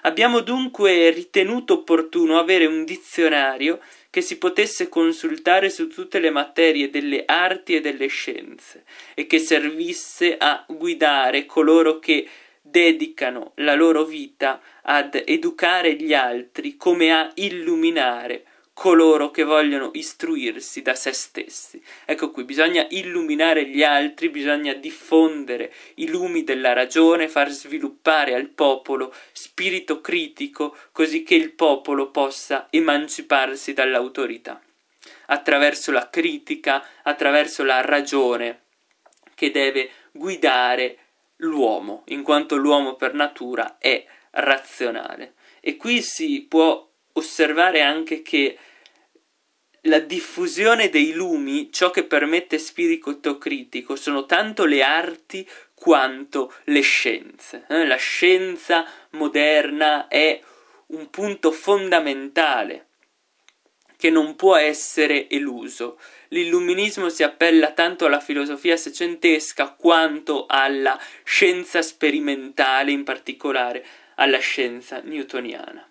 Abbiamo dunque ritenuto opportuno avere un dizionario che si potesse consultare su tutte le materie delle arti e delle scienze e che servisse a guidare coloro che dedicano la loro vita ad educare gli altri come a illuminare coloro che vogliono istruirsi da se stessi. Ecco qui, bisogna illuminare gli altri, bisogna diffondere i lumi della ragione, far sviluppare al popolo spirito critico, così che il popolo possa emanciparsi dall'autorità, attraverso la critica, attraverso la ragione che deve guidare l'uomo, in quanto l'uomo per natura è razionale. E qui si può osservare anche che la diffusione dei lumi, ciò che permette spirito critico, sono tanto le arti quanto le scienze. Eh? La scienza moderna è un punto fondamentale che non può essere eluso. L'illuminismo si appella tanto alla filosofia secentesca quanto alla scienza sperimentale, in particolare alla scienza newtoniana.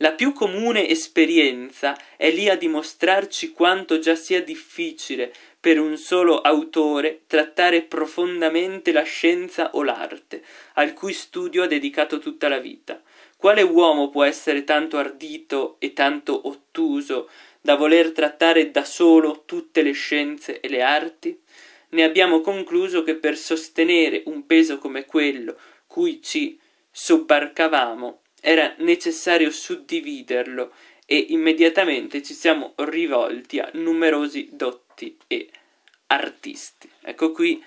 La più comune esperienza è lì a dimostrarci quanto già sia difficile per un solo autore trattare profondamente la scienza o l'arte, al cui studio ha dedicato tutta la vita. Quale uomo può essere tanto ardito e tanto ottuso da voler trattare da solo tutte le scienze e le arti? Ne abbiamo concluso che per sostenere un peso come quello cui ci sobbarcavamo era necessario suddividerlo e immediatamente ci siamo rivolti a numerosi dotti e artisti. Ecco qui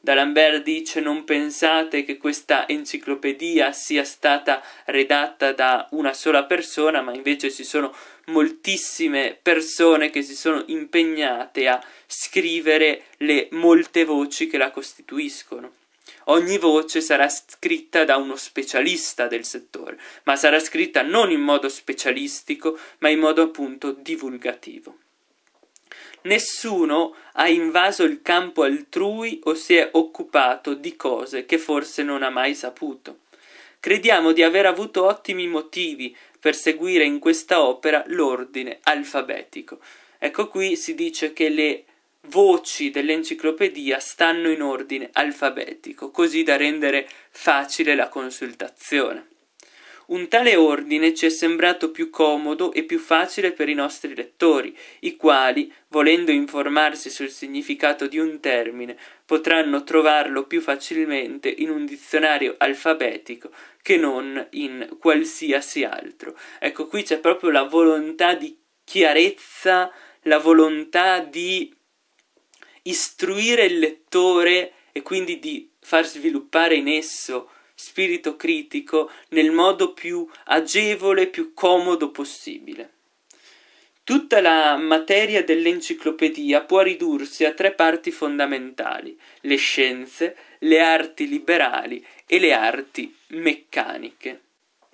D'Alembert dice non pensate che questa enciclopedia sia stata redatta da una sola persona, ma invece ci sono moltissime persone che si sono impegnate a scrivere le molte voci che la costituiscono. Ogni voce sarà scritta da uno specialista del settore, ma sarà scritta non in modo specialistico, ma in modo appunto divulgativo. Nessuno ha invaso il campo altrui o si è occupato di cose che forse non ha mai saputo. Crediamo di aver avuto ottimi motivi per seguire in questa opera l'ordine alfabetico. Ecco qui si dice che le voci dell'enciclopedia stanno in ordine alfabetico, così da rendere facile la consultazione. Un tale ordine ci è sembrato più comodo e più facile per i nostri lettori, i quali, volendo informarsi sul significato di un termine, potranno trovarlo più facilmente in un dizionario alfabetico che non in qualsiasi altro. Ecco, qui c'è proprio la volontà di chiarezza, la volontà di istruire il lettore e quindi di far sviluppare in esso spirito critico nel modo più agevole, e più comodo possibile. Tutta la materia dell'enciclopedia può ridursi a tre parti fondamentali, le scienze, le arti liberali e le arti meccaniche.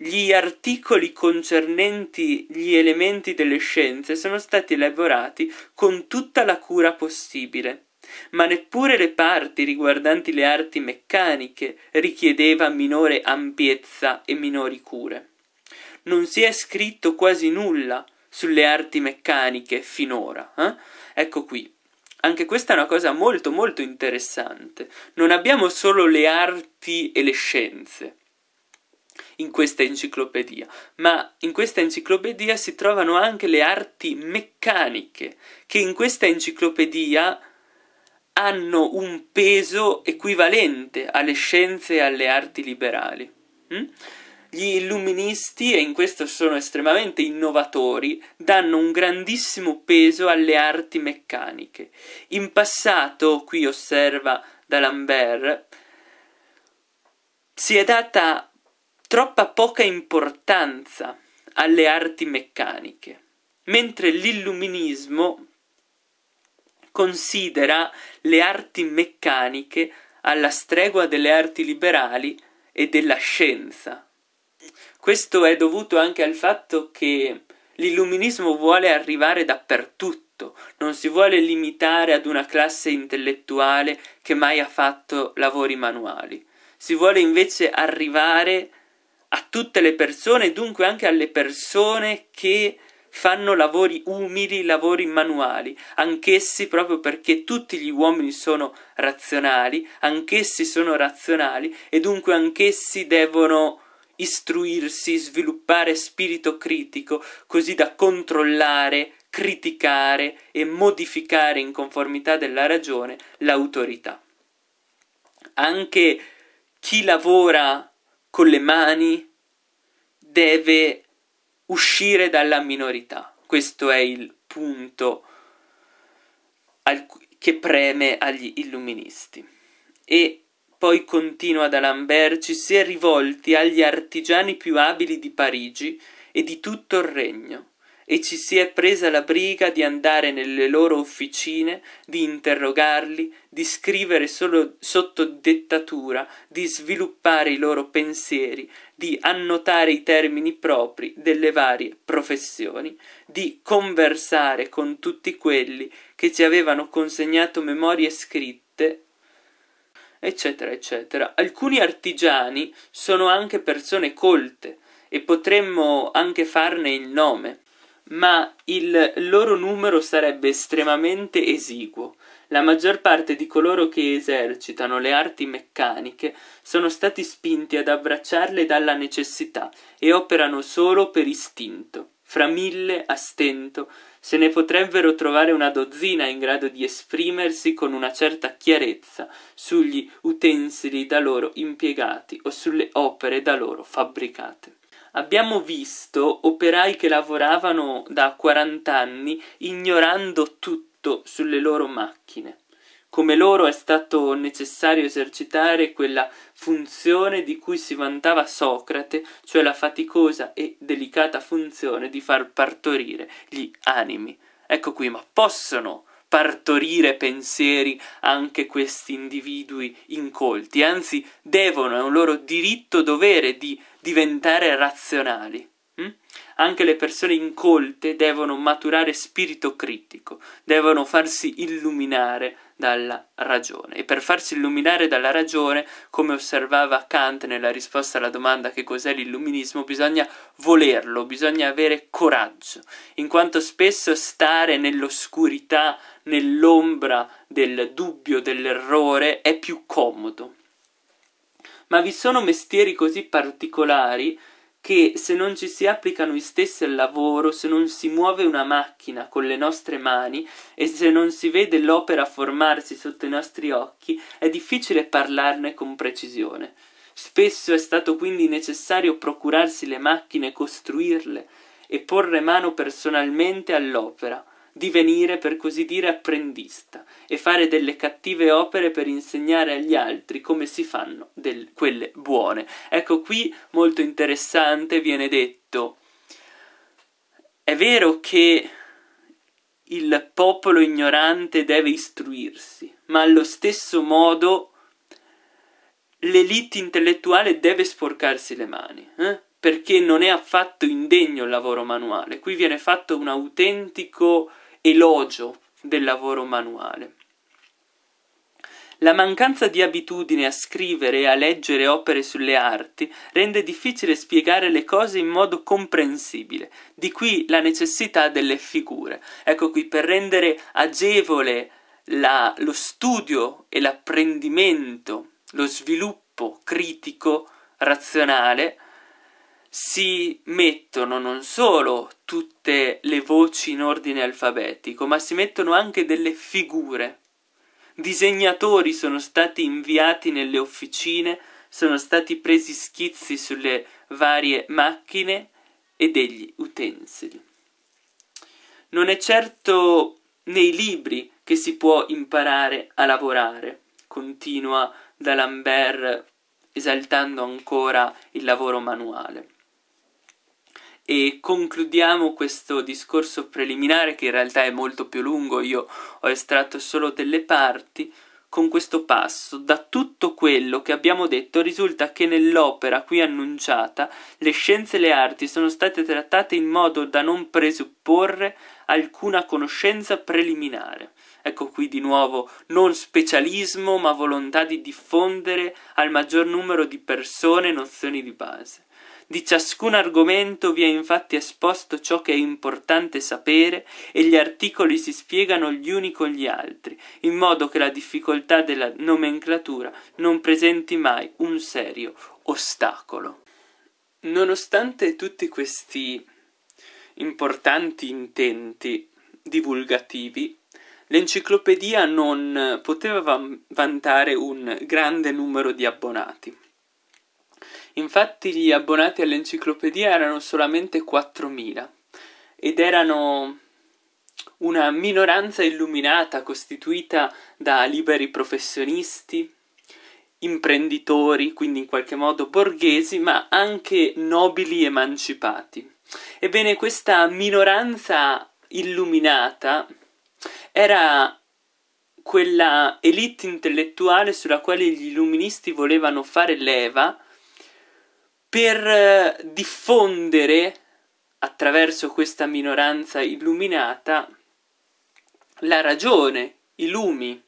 Gli articoli concernenti gli elementi delle scienze sono stati elaborati con tutta la cura possibile, ma neppure le parti riguardanti le arti meccaniche richiedeva minore ampiezza e minori cure. Non si è scritto quasi nulla sulle arti meccaniche finora. Eh? Ecco qui. Anche questa è una cosa molto molto interessante. Non abbiamo solo le arti e le scienze in questa enciclopedia, ma in questa enciclopedia si trovano anche le arti meccaniche, che in questa enciclopedia hanno un peso equivalente alle scienze e alle arti liberali. Mm? Gli illuministi, e in questo sono estremamente innovatori, danno un grandissimo peso alle arti meccaniche. In passato, qui osserva D'Alembert, si è data troppa poca importanza alle arti meccaniche, mentre l'illuminismo considera le arti meccaniche alla stregua delle arti liberali e della scienza. Questo è dovuto anche al fatto che l'illuminismo vuole arrivare dappertutto, non si vuole limitare ad una classe intellettuale che mai ha fatto lavori manuali, si vuole invece arrivare a a tutte le persone, dunque anche alle persone che fanno lavori umili, lavori manuali, anch'essi proprio perché tutti gli uomini sono razionali, anch'essi sono razionali e dunque anch'essi devono istruirsi, sviluppare spirito critico, così da controllare, criticare e modificare in conformità della ragione l'autorità. Anche chi lavora con le mani deve uscire dalla minorità. Questo è il punto che preme agli illuministi. E poi continua da Lambert, ci si è rivolti agli artigiani più abili di Parigi e di tutto il regno e ci si è presa la briga di andare nelle loro officine, di interrogarli, di scrivere solo sotto dettatura, di sviluppare i loro pensieri, di annotare i termini propri delle varie professioni, di conversare con tutti quelli che ci avevano consegnato memorie scritte eccetera, eccetera. Alcuni artigiani sono anche persone colte e potremmo anche farne il nome ma il loro numero sarebbe estremamente esiguo. La maggior parte di coloro che esercitano le arti meccaniche sono stati spinti ad abbracciarle dalla necessità e operano solo per istinto. Fra mille, a stento, se ne potrebbero trovare una dozzina in grado di esprimersi con una certa chiarezza sugli utensili da loro impiegati o sulle opere da loro fabbricate. Abbiamo visto operai che lavoravano da 40 anni ignorando tutto sulle loro macchine. Come loro è stato necessario esercitare quella funzione di cui si vantava Socrate, cioè la faticosa e delicata funzione di far partorire gli animi. Ecco qui, ma possono partorire pensieri anche questi individui incolti, anzi devono, è un loro diritto dovere di diventare razionali. Mm? Anche le persone incolte devono maturare spirito critico, devono farsi illuminare dalla ragione. E per farsi illuminare dalla ragione, come osservava Kant nella risposta alla domanda che cos'è l'illuminismo, bisogna volerlo, bisogna avere coraggio, in quanto spesso stare nell'oscurità, nell'ombra del dubbio, dell'errore, è più comodo. Ma vi sono mestieri così particolari che se non ci si applica noi stessi al lavoro, se non si muove una macchina con le nostre mani e se non si vede l'opera formarsi sotto i nostri occhi, è difficile parlarne con precisione. Spesso è stato quindi necessario procurarsi le macchine, costruirle e porre mano personalmente all'opera, divenire per così dire apprendista e fare delle cattive opere per insegnare agli altri come si fanno del, quelle buone. Ecco qui molto interessante viene detto è vero che il popolo ignorante deve istruirsi, ma allo stesso modo l'elite intellettuale deve sporcarsi le mani, eh? perché non è affatto indegno il lavoro manuale. Qui viene fatto un autentico elogio del lavoro manuale. La mancanza di abitudine a scrivere e a leggere opere sulle arti rende difficile spiegare le cose in modo comprensibile, di qui la necessità delle figure. Ecco qui, per rendere agevole la, lo studio e l'apprendimento, lo sviluppo critico, razionale, si mettono non solo tutte le voci in ordine alfabetico, ma si mettono anche delle figure. Disegnatori sono stati inviati nelle officine, sono stati presi schizzi sulle varie macchine e degli utensili. Non è certo nei libri che si può imparare a lavorare, continua D'Alembert esaltando ancora il lavoro manuale e concludiamo questo discorso preliminare che in realtà è molto più lungo, io ho estratto solo delle parti, con questo passo. Da tutto quello che abbiamo detto risulta che nell'opera qui annunciata le scienze e le arti sono state trattate in modo da non presupporre alcuna conoscenza preliminare. Ecco qui di nuovo non specialismo ma volontà di diffondere al maggior numero di persone nozioni di base. Di ciascun argomento vi è infatti esposto ciò che è importante sapere e gli articoli si spiegano gli uni con gli altri, in modo che la difficoltà della nomenclatura non presenti mai un serio ostacolo. Nonostante tutti questi importanti intenti divulgativi, l'enciclopedia non poteva vantare un grande numero di abbonati. Infatti gli abbonati all'enciclopedia erano solamente 4.000 ed erano una minoranza illuminata costituita da liberi professionisti, imprenditori, quindi in qualche modo borghesi, ma anche nobili emancipati. Ebbene, questa minoranza illuminata era quella elite intellettuale sulla quale gli illuministi volevano fare leva per eh, diffondere attraverso questa minoranza illuminata la ragione, i lumi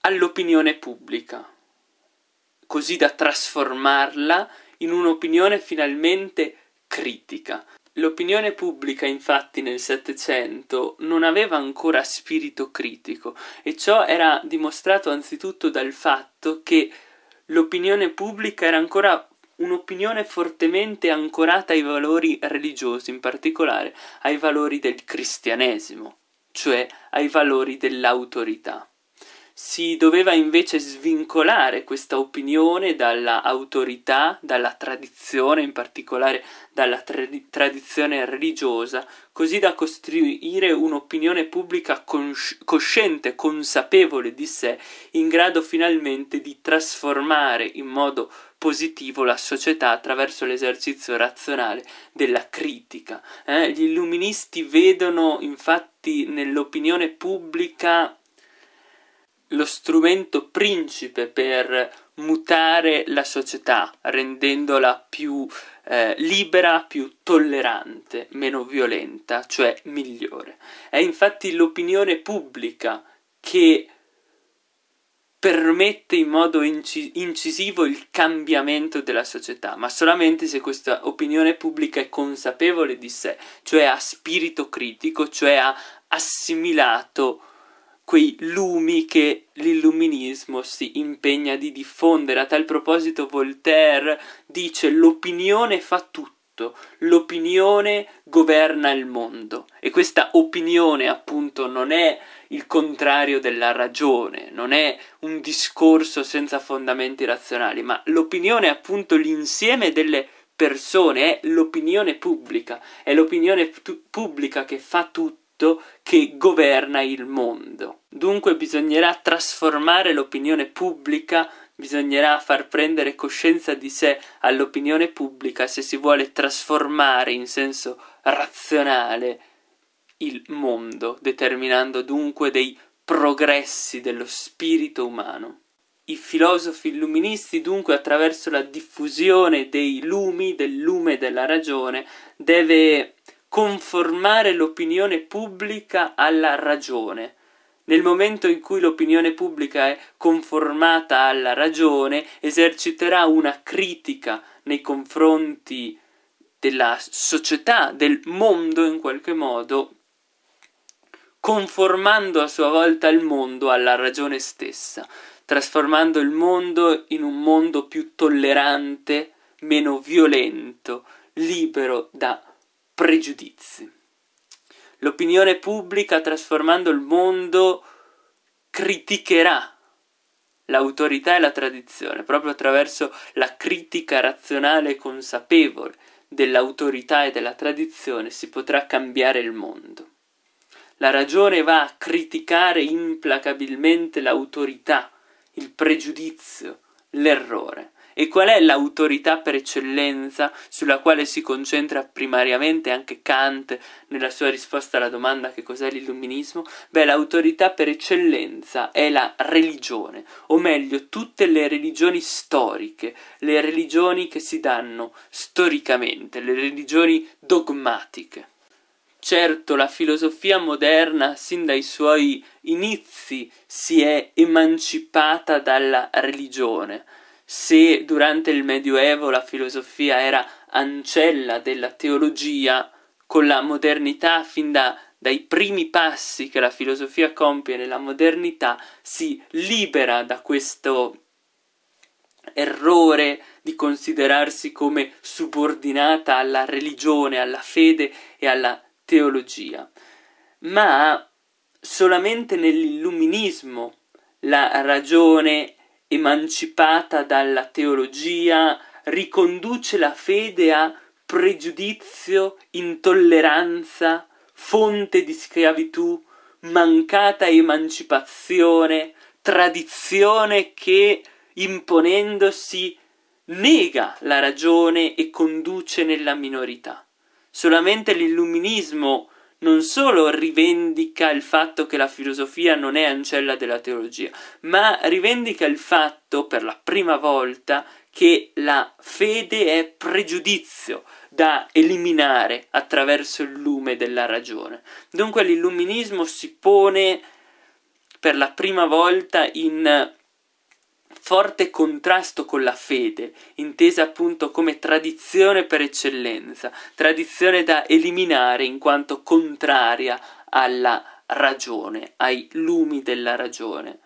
all'opinione pubblica, così da trasformarla in un'opinione finalmente critica. L'opinione pubblica, infatti, nel Settecento non aveva ancora spirito critico e ciò era dimostrato anzitutto dal fatto che l'opinione pubblica era ancora un'opinione fortemente ancorata ai valori religiosi, in particolare ai valori del cristianesimo, cioè ai valori dell'autorità. Si doveva invece svincolare questa opinione dalla autorità, dalla tradizione, in particolare dalla tra- tradizione religiosa, così da costruire un'opinione pubblica cons- cosciente, consapevole di sé, in grado finalmente di trasformare in modo positivo la società attraverso l'esercizio razionale della critica. Eh? Gli illuministi vedono infatti nell'opinione pubblica lo strumento principe per mutare la società, rendendola più eh, libera, più tollerante, meno violenta, cioè migliore. È infatti l'opinione pubblica che permette in modo incisivo il cambiamento della società, ma solamente se questa opinione pubblica è consapevole di sé, cioè ha spirito critico, cioè ha assimilato quei lumi che l'illuminismo si impegna di diffondere. A tal proposito Voltaire dice l'opinione fa tutto tutto, l'opinione governa il mondo e questa opinione appunto non è il contrario della ragione, non è un discorso senza fondamenti razionali, ma l'opinione è appunto l'insieme delle persone, è l'opinione pubblica, è l'opinione tu- pubblica che fa tutto che governa il mondo. Dunque bisognerà trasformare l'opinione pubblica Bisognerà far prendere coscienza di sé all'opinione pubblica se si vuole trasformare in senso razionale il mondo, determinando dunque dei progressi dello spirito umano. I filosofi illuministi, dunque, attraverso la diffusione dei lumi, del lume della ragione, deve conformare l'opinione pubblica alla ragione, nel momento in cui l'opinione pubblica è conformata alla ragione, eserciterà una critica nei confronti della società, del mondo in qualche modo, conformando a sua volta il mondo alla ragione stessa, trasformando il mondo in un mondo più tollerante, meno violento, libero da pregiudizi. L'opinione pubblica, trasformando il mondo, criticherà l'autorità e la tradizione, proprio attraverso la critica razionale e consapevole dell'autorità e della tradizione si potrà cambiare il mondo. La ragione va a criticare implacabilmente l'autorità, il pregiudizio, l'errore. E qual è l'autorità per eccellenza sulla quale si concentra primariamente anche Kant nella sua risposta alla domanda che cos'è l'illuminismo? Beh, l'autorità per eccellenza è la religione, o meglio tutte le religioni storiche, le religioni che si danno storicamente, le religioni dogmatiche. Certo, la filosofia moderna, sin dai suoi inizi, si è emancipata dalla religione, se durante il Medioevo la filosofia era ancella della teologia, con la modernità, fin da, dai primi passi che la filosofia compie nella modernità, si libera da questo errore di considerarsi come subordinata alla religione, alla fede e alla teologia. Ma solamente nell'illuminismo la ragione emancipata dalla teologia, riconduce la fede a pregiudizio, intolleranza, fonte di schiavitù, mancata emancipazione, tradizione che imponendosi nega la ragione e conduce nella minorità. Solamente l'illuminismo non solo rivendica il fatto che la filosofia non è ancella della teologia, ma rivendica il fatto per la prima volta che la fede è pregiudizio da eliminare attraverso il lume della ragione. Dunque l'illuminismo si pone per la prima volta in forte contrasto con la fede, intesa appunto come tradizione per eccellenza, tradizione da eliminare in quanto contraria alla ragione, ai lumi della ragione,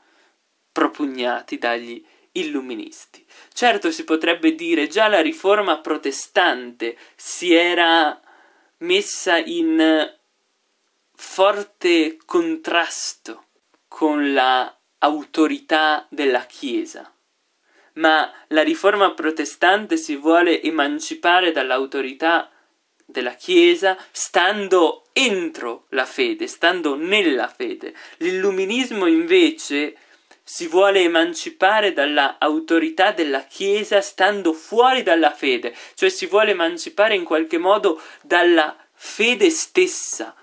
propugnati dagli illuministi. Certo si potrebbe dire già la riforma protestante si era messa in forte contrasto con la autorità della Chiesa. Ma la riforma protestante si vuole emancipare dall'autorità della Chiesa stando entro la fede, stando nella fede. L'illuminismo invece si vuole emancipare dalla autorità della Chiesa stando fuori dalla fede, cioè si vuole emancipare in qualche modo dalla fede stessa,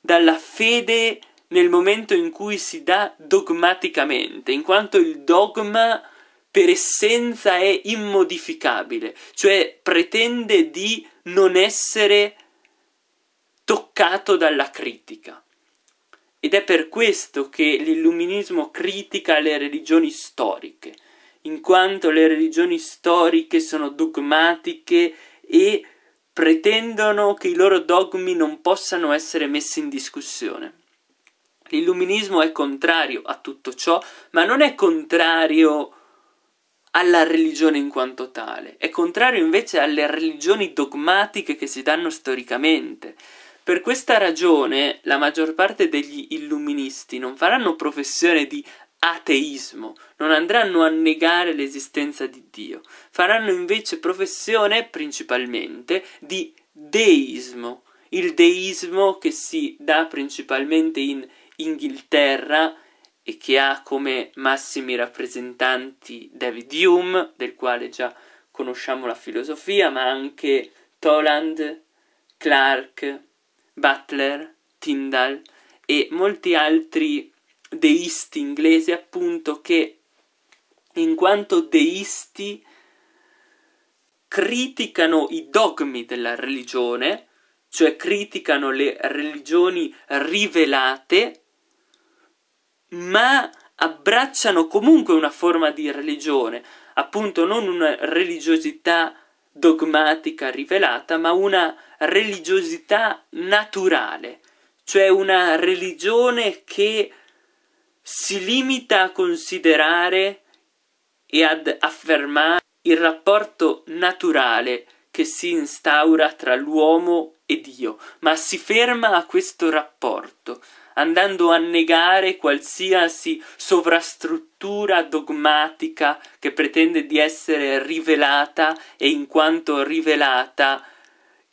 dalla fede stessa nel momento in cui si dà dogmaticamente, in quanto il dogma per essenza è immodificabile, cioè pretende di non essere toccato dalla critica. Ed è per questo che l'illuminismo critica le religioni storiche, in quanto le religioni storiche sono dogmatiche e pretendono che i loro dogmi non possano essere messi in discussione. L'illuminismo è contrario a tutto ciò, ma non è contrario alla religione in quanto tale, è contrario invece alle religioni dogmatiche che si danno storicamente. Per questa ragione la maggior parte degli illuministi non faranno professione di ateismo, non andranno a negare l'esistenza di Dio, faranno invece professione principalmente di deismo, il deismo che si dà principalmente in Inghilterra e che ha come massimi rappresentanti David Hume, del quale già conosciamo la filosofia, ma anche Toland, Clark, Butler, Tyndall e molti altri deisti inglesi, appunto, che in quanto deisti criticano i dogmi della religione, cioè criticano le religioni rivelate ma abbracciano comunque una forma di religione, appunto non una religiosità dogmatica rivelata, ma una religiosità naturale, cioè una religione che si limita a considerare e ad affermare il rapporto naturale che si instaura tra l'uomo e Dio, ma si ferma a questo rapporto, andando a negare qualsiasi sovrastruttura dogmatica che pretende di essere rivelata e in quanto rivelata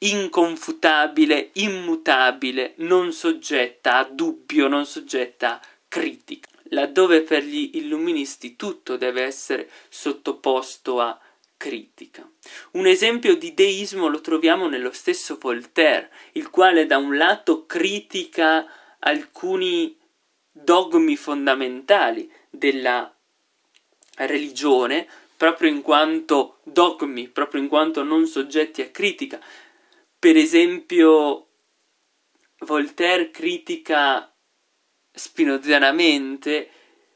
inconfutabile, immutabile, non soggetta a dubbio, non soggetta a critica, laddove per gli illuministi tutto deve essere sottoposto a critica. Un esempio di deismo lo troviamo nello stesso Voltaire, il quale da un lato critica alcuni dogmi fondamentali della religione, proprio in quanto dogmi, proprio in quanto non soggetti a critica. Per esempio, Voltaire critica spinozianamente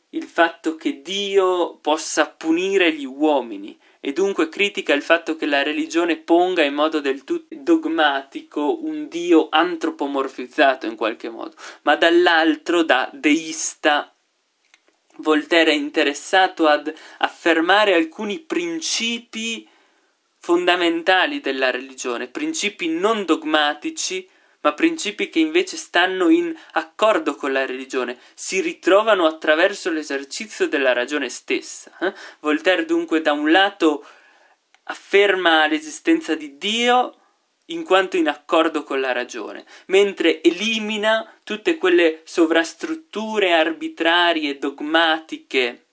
il fatto che Dio possa punire gli uomini e dunque critica il fatto che la religione ponga in modo del tutto dogmatico un dio antropomorfizzato in qualche modo, ma dall'altro da deista Voltaire è interessato ad affermare alcuni principi fondamentali della religione, principi non dogmatici ma principi che invece stanno in accordo con la religione, si ritrovano attraverso l'esercizio della ragione stessa. Eh? Voltaire dunque da un lato afferma l'esistenza di Dio in quanto in accordo con la ragione, mentre elimina tutte quelle sovrastrutture arbitrarie, dogmatiche,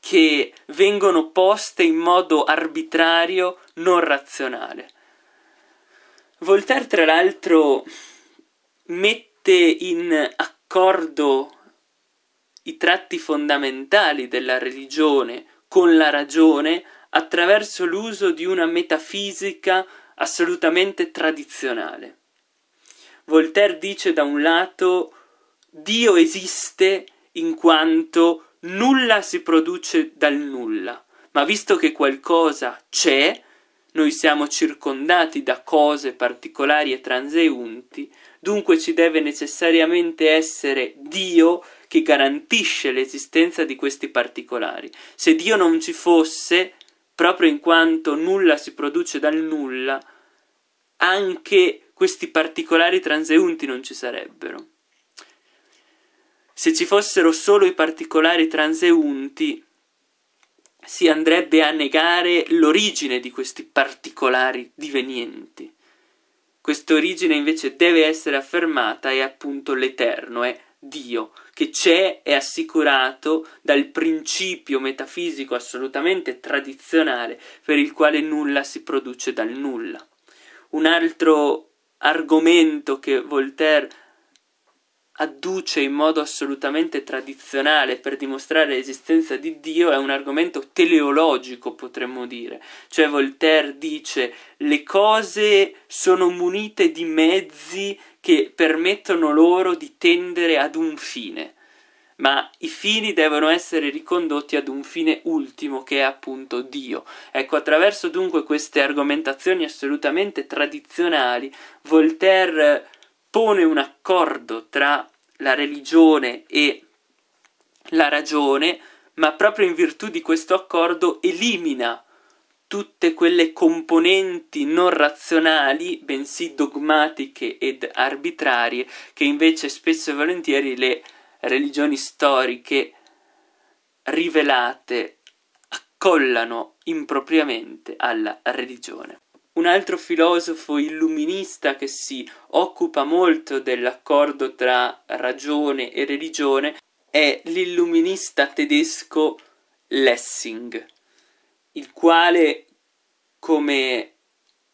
che vengono poste in modo arbitrario, non razionale. Voltaire, tra l'altro, mette in accordo i tratti fondamentali della religione con la ragione attraverso l'uso di una metafisica assolutamente tradizionale. Voltaire dice da un lato Dio esiste in quanto nulla si produce dal nulla, ma visto che qualcosa c'è, noi siamo circondati da cose particolari e transeunti, dunque ci deve necessariamente essere Dio che garantisce l'esistenza di questi particolari. Se Dio non ci fosse, proprio in quanto nulla si produce dal nulla, anche questi particolari transeunti non ci sarebbero. Se ci fossero solo i particolari transeunti, si andrebbe a negare l'origine di questi particolari divenienti. Quest'origine invece deve essere affermata è appunto l'Eterno, è Dio, che c'è e assicurato dal principio metafisico assolutamente tradizionale per il quale nulla si produce dal nulla. Un altro argomento che Voltaire adduce in modo assolutamente tradizionale per dimostrare l'esistenza di Dio è un argomento teleologico, potremmo dire. Cioè Voltaire dice le cose sono munite di mezzi che permettono loro di tendere ad un fine, ma i fini devono essere ricondotti ad un fine ultimo che è appunto Dio. Ecco, attraverso dunque queste argomentazioni assolutamente tradizionali, Voltaire impone un accordo tra la religione e la ragione, ma proprio in virtù di questo accordo elimina tutte quelle componenti non razionali, bensì dogmatiche ed arbitrarie, che invece spesso e volentieri le religioni storiche rivelate accollano impropriamente alla religione. Un altro filosofo illuminista che si occupa molto dell'accordo tra ragione e religione è l'illuminista tedesco Lessing, il quale, come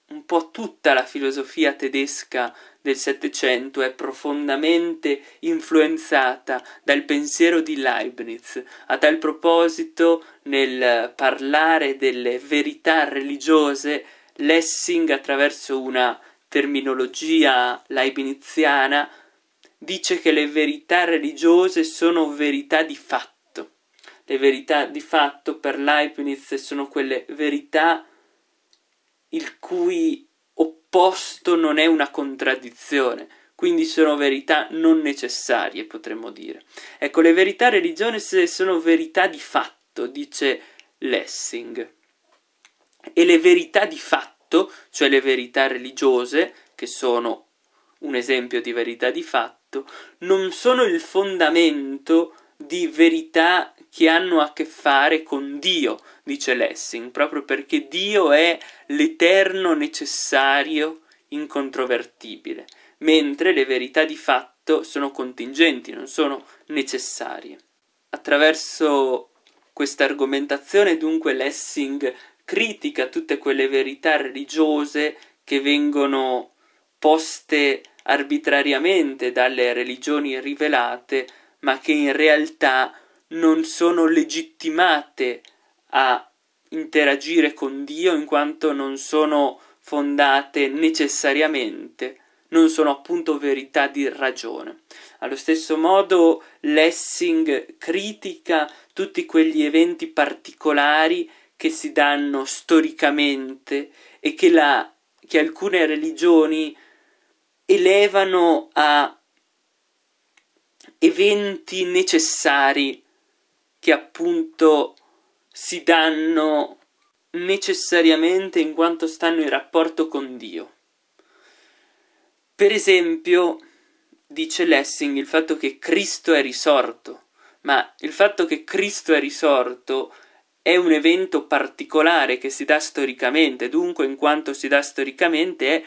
un po' tutta la filosofia tedesca del Settecento è profondamente influenzata dal pensiero di Leibniz. A tal proposito, nel parlare delle verità religiose, Lessing, attraverso una terminologia leibniziana, dice che le verità religiose sono verità di fatto. Le verità di fatto per Leibniz sono quelle verità il cui opposto non è una contraddizione, quindi sono verità non necessarie, potremmo dire. Ecco, le verità religiose sono verità di fatto, dice Lessing e le verità di fatto, cioè le verità religiose, che sono un esempio di verità di fatto, non sono il fondamento di verità che hanno a che fare con Dio, dice Lessing, proprio perché Dio è l'eterno necessario incontrovertibile, mentre le verità di fatto sono contingenti, non sono necessarie. Attraverso questa argomentazione dunque Lessing critica tutte quelle verità religiose che vengono poste arbitrariamente dalle religioni rivelate, ma che in realtà non sono legittimate a interagire con Dio in quanto non sono fondate necessariamente, non sono appunto verità di ragione. Allo stesso modo Lessing critica tutti quegli eventi particolari che si danno storicamente e che, la, che alcune religioni elevano a eventi necessari che appunto si danno necessariamente in quanto stanno in rapporto con Dio. Per esempio, dice Lessing, il fatto che Cristo è risorto, ma il fatto che Cristo è risorto è un evento particolare che si dà storicamente, dunque in quanto si dà storicamente è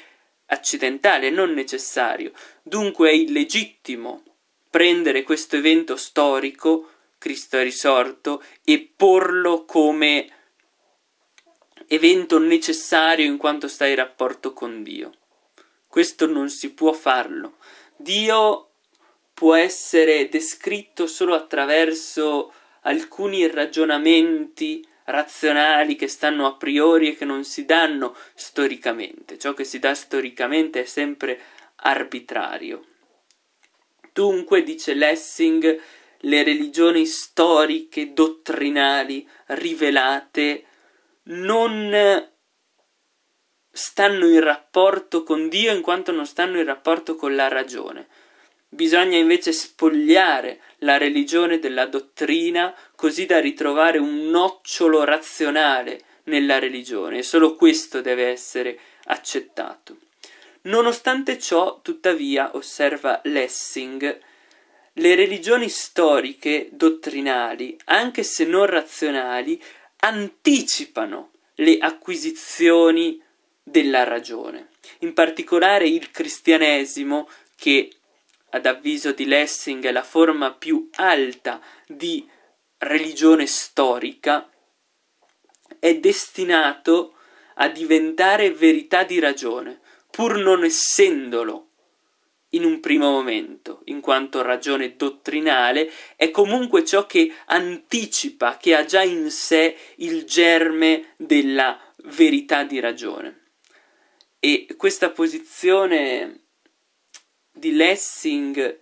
accidentale, non necessario, dunque è illegittimo prendere questo evento storico, Cristo è risorto, e porlo come evento necessario in quanto sta in rapporto con Dio. Questo non si può farlo. Dio può essere descritto solo attraverso alcuni ragionamenti razionali che stanno a priori e che non si danno storicamente. Ciò che si dà storicamente è sempre arbitrario. Dunque, dice Lessing, le religioni storiche, dottrinali, rivelate, non stanno in rapporto con Dio in quanto non stanno in rapporto con la ragione. Bisogna invece spogliare la religione della dottrina così da ritrovare un nocciolo razionale nella religione e solo questo deve essere accettato. Nonostante ciò, tuttavia, osserva Lessing, le religioni storiche dottrinali, anche se non razionali, anticipano le acquisizioni della ragione. In particolare il cristianesimo, che ad avviso di Lessing, è la forma più alta di religione storica, è destinato a diventare verità di ragione, pur non essendolo in un primo momento, in quanto ragione dottrinale, è comunque ciò che anticipa, che ha già in sé il germe della verità di ragione. E questa posizione di Lessing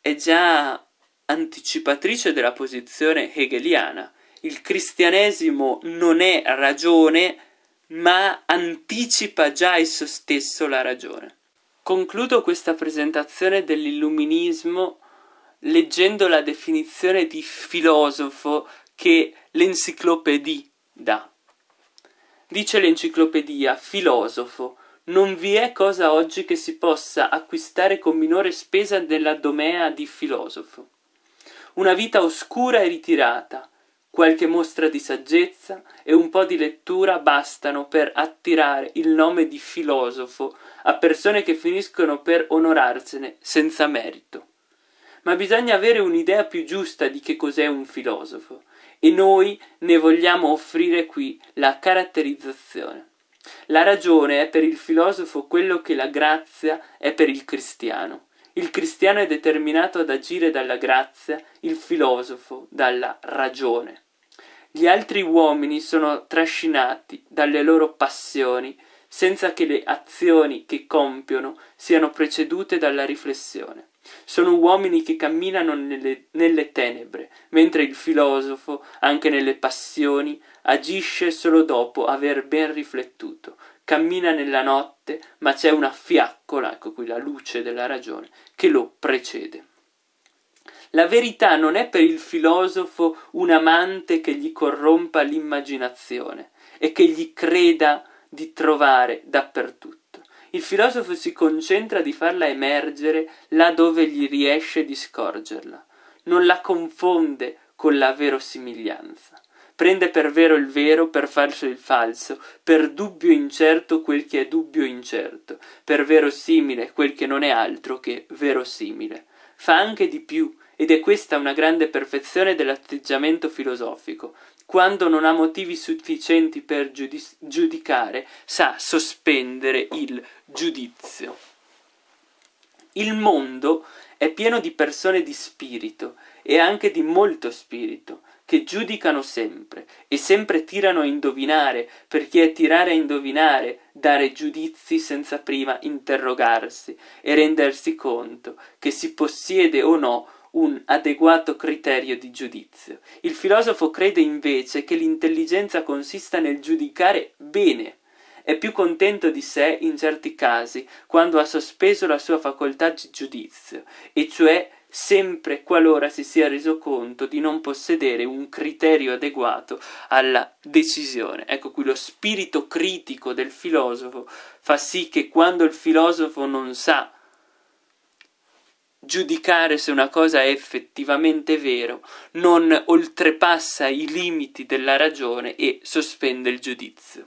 è già anticipatrice della posizione hegeliana. Il cristianesimo non è ragione, ma anticipa già esso stesso la ragione. Concludo questa presentazione dell'illuminismo leggendo la definizione di filosofo che l'enciclopedia dà. Dice l'enciclopedia filosofo, non vi è cosa oggi che si possa acquistare con minore spesa della domea di filosofo. Una vita oscura e ritirata, qualche mostra di saggezza e un po' di lettura bastano per attirare il nome di filosofo a persone che finiscono per onorarsene senza merito. Ma bisogna avere un'idea più giusta di che cos'è un filosofo e noi ne vogliamo offrire qui la caratterizzazione. La ragione è per il filosofo quello che la grazia è per il cristiano. Il cristiano è determinato ad agire dalla grazia, il filosofo dalla ragione. Gli altri uomini sono trascinati dalle loro passioni senza che le azioni che compiono siano precedute dalla riflessione. Sono uomini che camminano nelle, nelle tenebre, mentre il filosofo, anche nelle passioni, agisce solo dopo aver ben riflettuto, cammina nella notte, ma c'è una fiaccola, ecco qui la luce della ragione, che lo precede. La verità non è per il filosofo un amante che gli corrompa l'immaginazione e che gli creda di trovare dappertutto. Il filosofo si concentra di farla emergere là dove gli riesce di scorgerla, non la confonde con la verosimiglianza. Prende per vero il vero, per falso il falso, per dubbio incerto quel che è dubbio incerto, per verosimile quel che non è altro che verosimile. Fa anche di più, ed è questa una grande perfezione dell'atteggiamento filosofico quando non ha motivi sufficienti per giudiz- giudicare, sa sospendere il giudizio. Il mondo è pieno di persone di spirito e anche di molto spirito, che giudicano sempre e sempre tirano a indovinare, perché è tirare a indovinare, dare giudizi senza prima interrogarsi e rendersi conto che si possiede o no un adeguato criterio di giudizio. Il filosofo crede invece che l'intelligenza consista nel giudicare bene. È più contento di sé in certi casi quando ha sospeso la sua facoltà di giudizio, e cioè sempre qualora si sia reso conto di non possedere un criterio adeguato alla decisione. Ecco qui lo spirito critico del filosofo fa sì che quando il filosofo non sa giudicare se una cosa è effettivamente vero non oltrepassa i limiti della ragione e sospende il giudizio.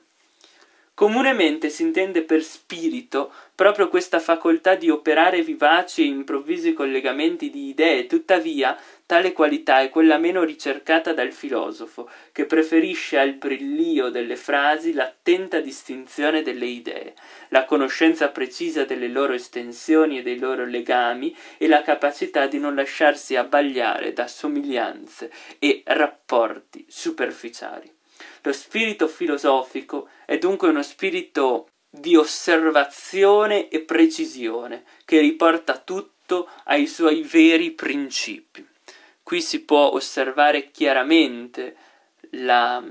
Comunemente si intende per spirito proprio questa facoltà di operare vivaci e improvvisi collegamenti di idee, tuttavia tale qualità è quella meno ricercata dal filosofo, che preferisce al brillio delle frasi l'attenta distinzione delle idee, la conoscenza precisa delle loro estensioni e dei loro legami e la capacità di non lasciarsi abbagliare da somiglianze e rapporti superficiali. Lo spirito filosofico è dunque uno spirito di osservazione e precisione che riporta tutto ai suoi veri principi. Qui si può osservare chiaramente la,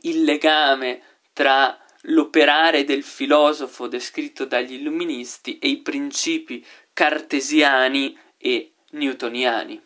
il legame tra l'operare del filosofo descritto dagli illuministi e i principi cartesiani e newtoniani.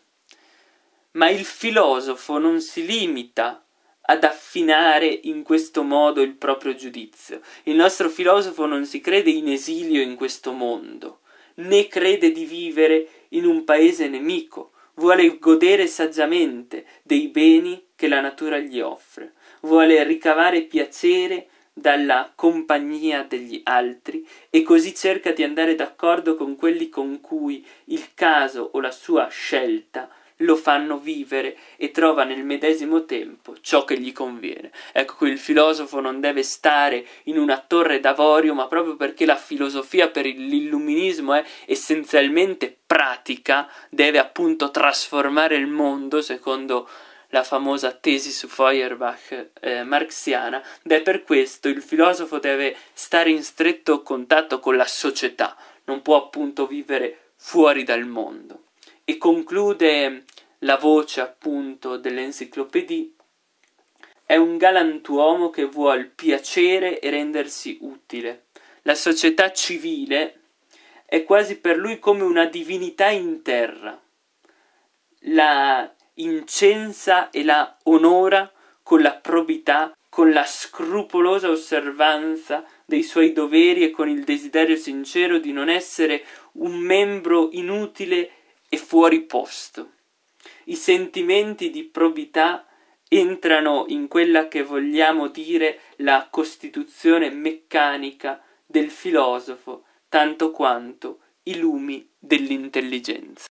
Ma il filosofo non si limita ad affinare in questo modo il proprio giudizio. Il nostro filosofo non si crede in esilio in questo mondo, né crede di vivere in un paese nemico, vuole godere saggiamente dei beni che la natura gli offre, vuole ricavare piacere dalla compagnia degli altri e così cerca di andare d'accordo con quelli con cui il caso o la sua scelta lo fanno vivere e trova nel medesimo tempo ciò che gli conviene. Ecco qui il filosofo non deve stare in una torre d'avorio, ma proprio perché la filosofia per l'illuminismo è essenzialmente pratica, deve appunto trasformare il mondo secondo la famosa tesi su Feuerbach eh, marxiana, ed è per questo il filosofo deve stare in stretto contatto con la società, non può appunto vivere fuori dal mondo. E conclude la voce appunto dell'enciclopedia, è un galantuomo che vuol piacere e rendersi utile. La società civile è quasi per lui come una divinità in terra. La incensa e la onora con la probità, con la scrupolosa osservanza dei suoi doveri e con il desiderio sincero di non essere un membro inutile e fuori posto. I sentimenti di probità entrano in quella che vogliamo dire la costituzione meccanica del filosofo, tanto quanto i lumi dell'intelligenza.